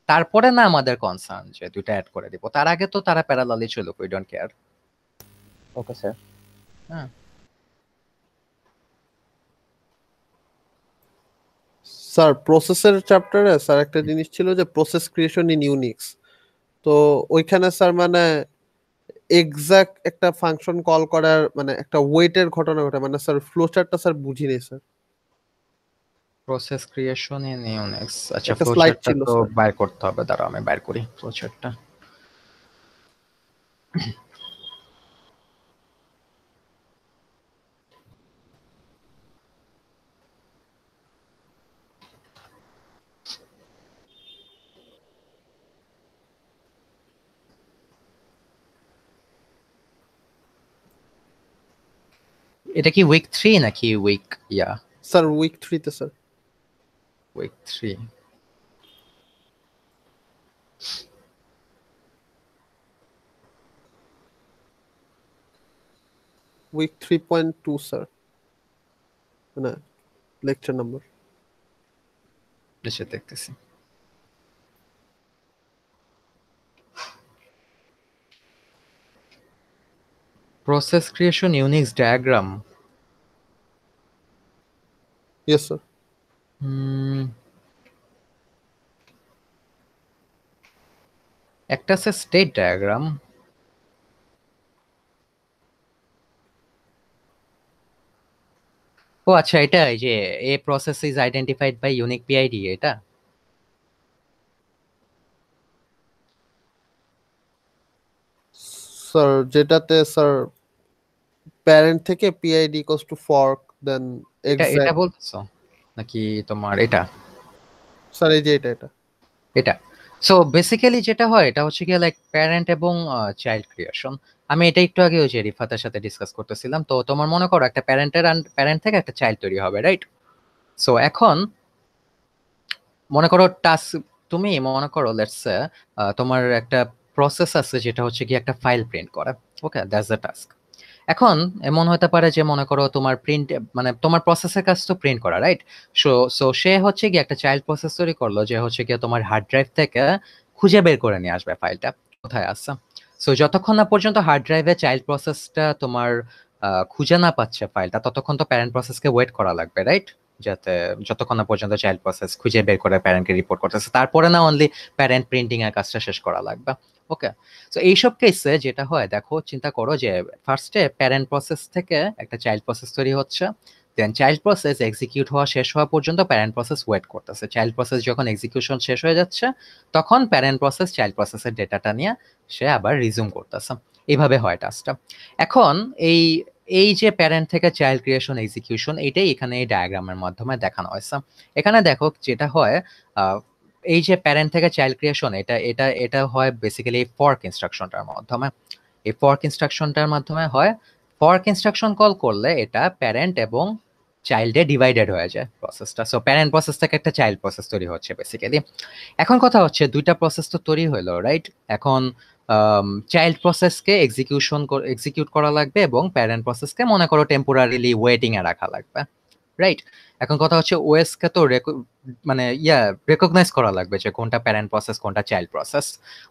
তারপরে না আমাদের কনসার্ন যে দুইটা অ্যাড করে দিব তার আগে তো তারা প্যারালালি ছিল we don't care okay sir হ্যাঁ স্যার প্রসেসের চ্যাপ্টারে স্যার একটা জিনিস ছিল যে প্রসেস ক্রিয়েশন ইন ইউনিক্স তো ওইখানে স্যার মানে এক্সাক্ট একটা ফাংশন কল করার মানে একটা ওয়েটের ঘটনা ঘটে মানে স্যার ফ্লো চার্টটা স্যার বুঝিনি sir process creation in Unix আচ্ছা একটা স্লাইড ছিল তো বাই করতে হবে দাঁড়াও আমি বাইর করি প্রোচারটা এটা কি উইক থ্রি নাকি উইক ইয়া স্যার উইক থ্রিতে sir week three. Week 3.2, sir. No, lecture number. Deixa eu process creation unix diagram yes sir একটা আছে স্টেট ডায়াগ্রাম ও আচ্ছা এটা এই যে a process is identified by unique PID এটা sir যেটাতে স্যার প্যারেন্ট থেকে PID equals to fork then এটা এটা বলছো নাকি তোমার এটা স্যার এই যে এটা এটা এটা সো বেসিক্যালি যেটা হয় এটা হচ্ছে গিয়ে লাইক প্যারেন্ট এবং চাইল্ড ক্রিয়েশন আমি এটা একটু আগে ওই যে রিফাতের সাথে ডিসকাস করতেছিলাম তো তোমার মনে করো একটা প্যারেন্টের প্যারেন্ট থেকে একটা চাইল্ড তৈরি হবে রাইট সো এখন মনে করো টাস্ক তুমি মনে করো লেটস তোমার একটা প্রসেস আছে যেটা হচ্ছে কি একটা ফাইল প্রিন্ট করা ওকে দ্যাটস দ্য টাস্ক এখন এমন হতে পারে যে মনে করো তোমার প্রিন্ট মানে তোমার প্রসেসের কাজ তো প্রিন্ট করা রাইট সো সো সে হচ্ছে কি একটা চাইল্ড প্রসেস তৈরি করলো যে হচ্ছে গিয়ে তোমার হার্ড ড্রাইভ থেকে খুঁজে বের করে নিয়ে আসবে ফাইলটা কোথায় আসছে সো যতক্ষণ না পর্যন্ত হার্ড ড্রাইভে চাইল্ড প্রসেসটা তোমার খুঁজে না পাচ্ছে ফাইলটা ততক্ষণ তো প্যারেন্ট প্রসেসকে ওয়েট করা লাগবে রাইট যাতে যতক্ষণ না পর্যন্ত চাইল্ড প্রসেস খুঁজে বের করে প্যারেন্টকে রিপোর্ট করতেছে তারপরে না অনলি প্যারেন্ট প্রিন্টিং এর কাজটা শেষ করা লাগবে ওকে তো এইসব কেসে যেটা হয় দেখো চিন্তা করো যে ফার্স্টে প্যারেন্ট প্রসেস থেকে একটা চাইল্ড প্রসেস তৈরি হচ্ছে দেন চাইল্ড প্রসেস এক্সিকিউট হওয়া শেষ হওয়া পর্যন্ত প্যারেন্ট প্রসেস ওয়েট করতেছে চাইল্ড প্রসেস যখন এক্সিকিউশন শেষ হয়ে যাচ্ছে তখন প্যারেন্ট প্রসেস চাইল্ড প্রসেসের ডেটাটা নিয়ে সে আবার রিজিউম করতেছে এইভাবে হয় টাস্কটা এখন এই এই যে প্যারেন্ট থেকে চাইল্ড ক্রিয়েশন এক্সিকিউশন এটাই এখানে এই ডায়াগ্রামের মাধ্যমে দেখানো হয়েছে এখানে দেখো যেটা হয় এই যে প্যারেন্ট থেকে চাইল্ড ক্রিয়েশন এটা এটা এটা হয় বেসিক্যালি এই ফর্ক ইনস্ট্রাকশনটার মাধ্যমে এই ফর্ক ইনস্ট্রাকশনটার মাধ্যমে হয় ফর্ক ইনস্ট্রাকশন কল করলে এটা প্যারেন্ট এবং চাইল্ডে ডিভাইডেড হয়ে যায় প্রসেসটা সো প্যারেন্ট প্রসেস থেকে একটা চাইল্ড প্রসেস তৈরি হচ্ছে বেসিক্যালি এখন কথা হচ্ছে দুইটা প্রসেস তো তৈরি হলো রাইট এখন চাইল্ড প্রসেসকে এক্সিকিউশন এক্সিকিউট করা লাগবে এবং প্যারেন্ট প্রসেসকে মনে করো টেম্পোরারিলি ওয়েটিংয়ে রাখা লাগবে রাইট এখন কথা হচ্ছে ওএসকে তো মানে ইয়া রেকগনাইজ করা লাগবে যে কোনটা প্যারেন্ট প্রসেস কোনটা চাইল্ড প্রসেস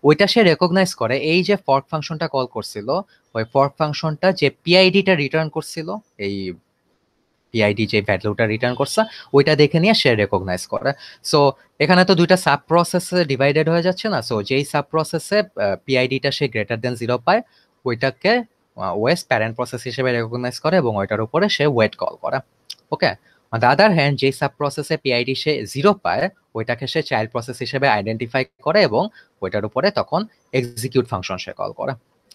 ওইটা সে রেকগনাইজ করে এই যে ফর্ক ফাংশনটা কল করছিল ওই ফর্ক ফাংশনটা যে পিআইডিটা রিটার্ন করছিল এই পিআইডি যে ভ্যালুটা রিটার্ন করছে ওইটা দেখে নিয়ে সে রেকগনাইজ করে সো এখানে তো দুইটা সাব প্রসেসে ডিভাইডেড হয়ে যাচ্ছে না সো যেই সাব প্রসেসে পিআইডিটা সে গ্রেটার দেন জিরো পায় ওইটাকে ওয়েস প্যারেন্ট প্রসেস হিসেবে রেকগনাইজ করে এবং ওইটার উপরে সে ওয়েট কল করে okay on the other hand যে সাব প্রসেসে পিআইডি সে জিরো পায় ওইটাকে সে চাইল্ড প্রসেস হিসেবে আইডেন্টিফাই করে এবং ওইটার উপরে তখন এক্সিকিউট ফাংশন সে কল করে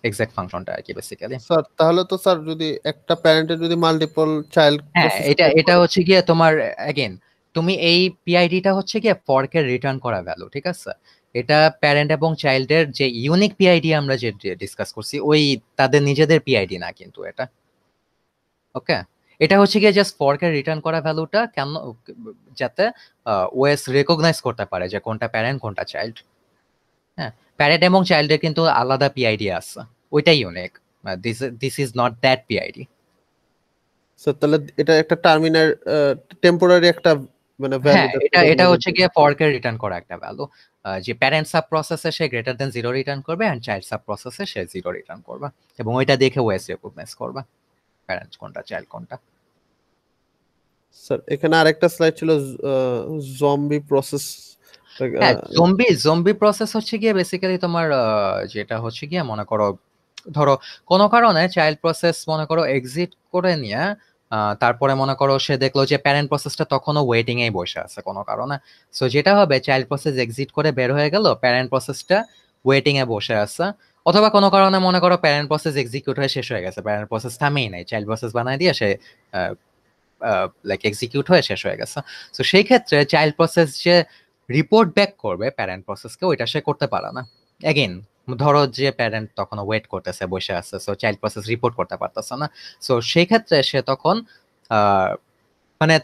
এক্সাক্ট ফাংশনটা আর কি বেসিক্যালি স্যার তাহলে তো স্যার যদি একটা প্যারেন্টের যদি মাল্টিপল চাইল্ড হ্যাঁ এটা এটা হচ্ছে গিয়ে তোমার अगेन তুমি এই পিআইডিটা হচ্ছে গিয়ে ফর্কের রিটার্ন করা ভ্যালু ঠিক আছে এটা প্যারেন্ট এবং চাইল্ডের যে ইউনিক পিআইডি আমরা যে ডিসকাস করছি ওই তাদের নিজেদের পিআইডি না কিন্তু এটা ওকে এটা হচ্ছে গিয়ে জাস্ট ফরকে রিটার্ন করা ভ্যালুটা কেন যাতে ওয়েস রেকগনাইজ করতে পারে যে কোনটা প্যারেন্ট কোনটা চাইল্ড হ্যাঁ প্যারেন্ট এবং চাইল্ডের কিন্তু আলাদা পিআইডি আছে ওইটাই unique this this is not that PID sir তাহলে এটা একটা টার্মিনাল টেম্পোরারি একটা মানে ভ্যালু এটা এটা হচ্ছে গিয়ে ফর্কে রিটার্ন করা একটা ভ্যালু যে প্যারেন্ট সাব প্রসেসে সে গ্রেটার দেন জিরো রিটার্ন করবে অ্যান্ড চাইল্ড সাব প্রসেসে সে জিরো রিটার্ন করবে এবং ওইটা দেখে ওয়েস রেকগনাইজ করবে প্যারেন্টস কোনটা চাইল্ড কোনটা স্যার এখানে আরেকটা স্লাইড ছিল zombie process zombie zombie process হচ্ছে গিয়ে বেসিক্যালি তোমার যেটা হচ্ছে গিয়ে মনে করো ধরো কোনো কারণে চাইল্ড প্রসেস মনে করো এক্সিট করে নিয়ে তারপরে মনে করো সে দেখলো যে প্যারেন্ট প্রসেসটা তখনও ওয়েটিং এই বসে আছে কোনো কারণে সো যেটা হবে চাইল্ড প্রসেস এক্সিট করে বের হয়ে গেল প্যারেন্ট প্রসেসটা ওয়েটিং এ বসে আছে অথবা কোনো কারণে মনে করো প্যারেন্ট প্রসেস এক্সিকিউট হয়ে শেষ হয়ে গেছে প্যারেন্ট প্রসেস থামেই নাই চাইল্ড প্রসেস বানায় দিয়ে সে লাইক এক্সিকিউট হয়ে শেষ হয়ে গেছে সো সেই ক্ষেত্রে চাইল্ড প্রসেস যে রিপোর্ট ব্যাক করবে প্যারেন্ট প্রসেসকে ওইটা সে করতে পারে না অ্যাগেন ধরো যে প্যারেন্ট তখন ওয়েট করতেছে বসে আছে সো চাইল্ড প্রসেস রিপোর্ট করতে পারতেছে না সো সেই ক্ষেত্রে সে তখন মানে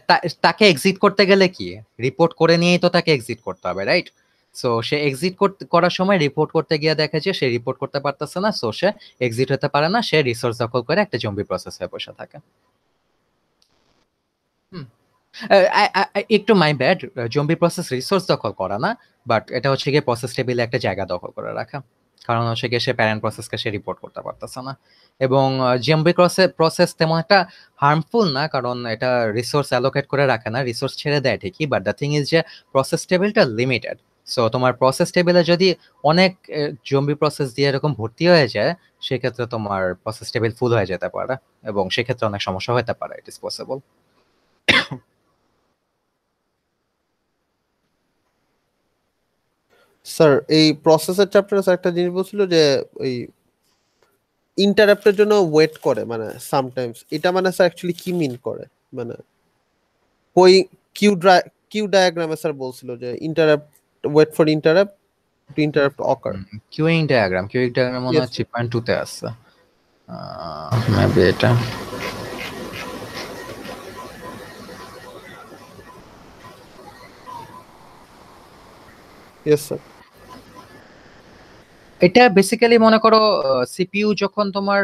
তাকে এক্সিট করতে গেলে কি রিপোর্ট করে নিয়েই তো তাকে এক্সিট করতে হবে রাইট সো সে এক্সিট করার সময় রিপোর্ট করতে গিয়ে দেখে যে সে রিপোর্ট করতে পারতেছে না সো সে এক্সিট হতে পারে না সে রিসোর্স দখল করে একটা জম্বি প্রসেস হয়ে বসে থাকে একটু my bad zombie process resource দখল করা না বাট এটা হচ্ছে গিয়ে প্রসেস টেবিলে একটা জায়গা দখল করে রাখা কারণ হচ্ছে গিয়ে সে প্যারেন্ট প্রসেসকে সে রিপোর্ট করতে পারতেছে না এবং জম্বি প্রসেস তেমন একটা হার্মফুল না কারণ এটা রিসোর্স অ্যালোকেট করে রাখে না রিসোর্স ছেড়ে দেয় ঠিকই বাট দ্য থিং ইজ যে প্রসেস টেবিলটা লিমিটেড সো তোমার প্রসেস টেবিলে যদি অনেক জম্বি প্রসেস দিয়ে এরকম ভর্তি হয়ে যায় সেক্ষেত্রে তোমার প্রসেস টেবিল ফুল হয়ে যেতে পারে এবং সেক্ষেত্রে অনেক সমস্যা হতে পারে ইট ইস পসিবল স্যার এই প্রসেসের চ্যাপ্টারে স্যার একটা জিনিস বলছিল যে ওই ইন্টারাপ্টের জন্য ওয়েট করে মানে সামটাইমস এটা মানে স্যার অ্যাকচুয়ালি কি মিন করে মানে ওই কিউ ড্রা কিউ ডায়াগ্রামে স্যার বলছিল যে interrupt wait for interrupt to interrupt occur queuing diagram queuing diagram মনে হচ্ছে পয়েন্ট 2 তে আছে মেবি uh, এটা ইয়েস স্যার এটা বেসিক্যালি মনে করো সিপিইউ uh, যখন তোমার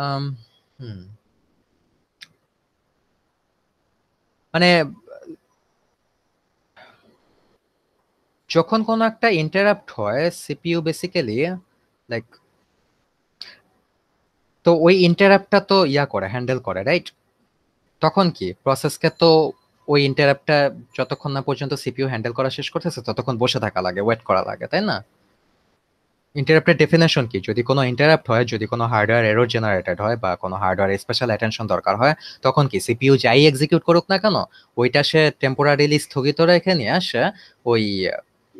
um, hmm. মানে যখন কোনো একটা ইন্টারাপ্ট হয় সিপিইউ বেসিক্যালি লাইক তো ওই ইন্টারাপ্টটা তো ইয়া করে হ্যান্ডেল করে রাইট তখন কি প্রসেসকে তো ওই ইন্টারাপ্টটা যতক্ষণ না পর্যন্ত সিপিইউ হ্যান্ডেল করা শেষ করতেছে ততক্ষণ বসে থাকা লাগে ওয়েট করা লাগে তাই না ইন্টারাপ্টের ডেফিনেশন কি যদি কোনো ইন্টারাপ্ট হয় যদি কোনো হার্ডওয়্যার এরর জেনারেটেড হয় বা কোনো হার্ডওয়্যার স্পেশাল অ্যাটেনশন দরকার হয় তখন কি সিপিইউ যাই এক্সিকিউট করুক না কেন ওইটা সে টেম্পোরারিলি স্থগিত রেখে নিয়ে আসে ওই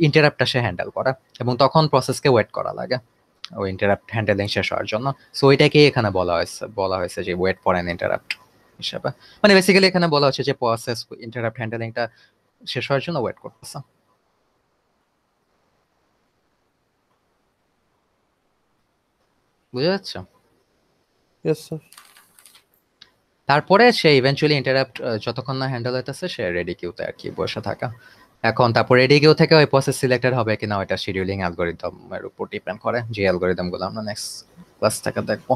ইন্টারাপ্টটা সে হ্যান্ডেল করা এবং তখন প্রসেসকে ওয়েট করা লাগে ওই ইন্টারাপ্ট হ্যান্ডেলিং শেষ হওয়ার জন্য সো এটাকেই এখানে বলা হয়েছে বলা হয়েছে যে ওয়েট ফর অ্যান ইন্টারাপ্ট হিসাবে মানে বেসিক্যালি এখানে বলা হচ্ছে যে প্রসেস ইন্টারাপ্ট হ্যান্ডেলিংটা শেষ হওয়ার জন্য ওয়েট করতেছে বুঝা যাচ্ছে তারপরে সে ইভেন্চুয়ালি ইন্টারাপ্ট যতক্ষণ না হ্যান্ডেল হইতেছে সে রেডি কিউতে আর কি বসে থাকা এখন তারপরে রেডিও থেকে ওই প্রসেস সিলেক্টেড হবে কিনা ওইটা শিডিউলিং অ্যালগোরিদমের উপর ডিপেন্ড করে যে অ্যালগোরিদমগুলো আমরা নেক্সট ক্লাস থেকে দেখবো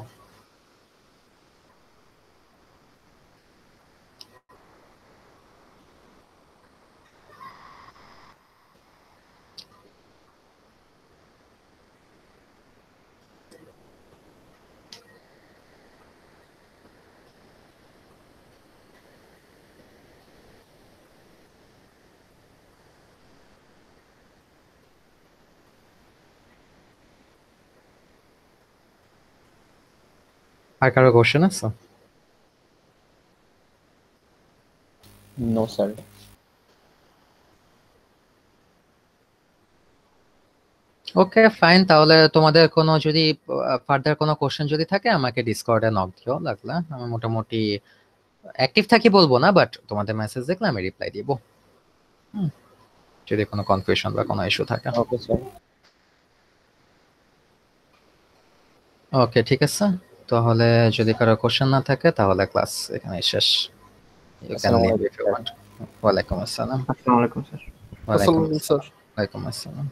আর কারো কোশ্চেন আছে নো স্যার ওকে ফাইন তাহলে তোমাদের কোনো যদি ফার্দার কোনো কোশ্চেন যদি থাকে আমাকে ডিসকর্ডে নক দিও লাগলা আমি মোটামুটি অ্যাক্টিভ থাকি বলবো না বাট তোমাদের মেসেজ দেখলে আমি রিপ্লাই দিব যদি কোনো কনফিউশন বা কোনো ইস্যু থাকে ওকে ঠিক আছে তাহলে যদি কারো কোশ্চেন না থাকে তাহলে ক্লাস এখানে শেষ ওয়ালাইকুম আসসালাম আসসালামু আলাইকুম স্যার ওয়ালাইকুম আসসালাম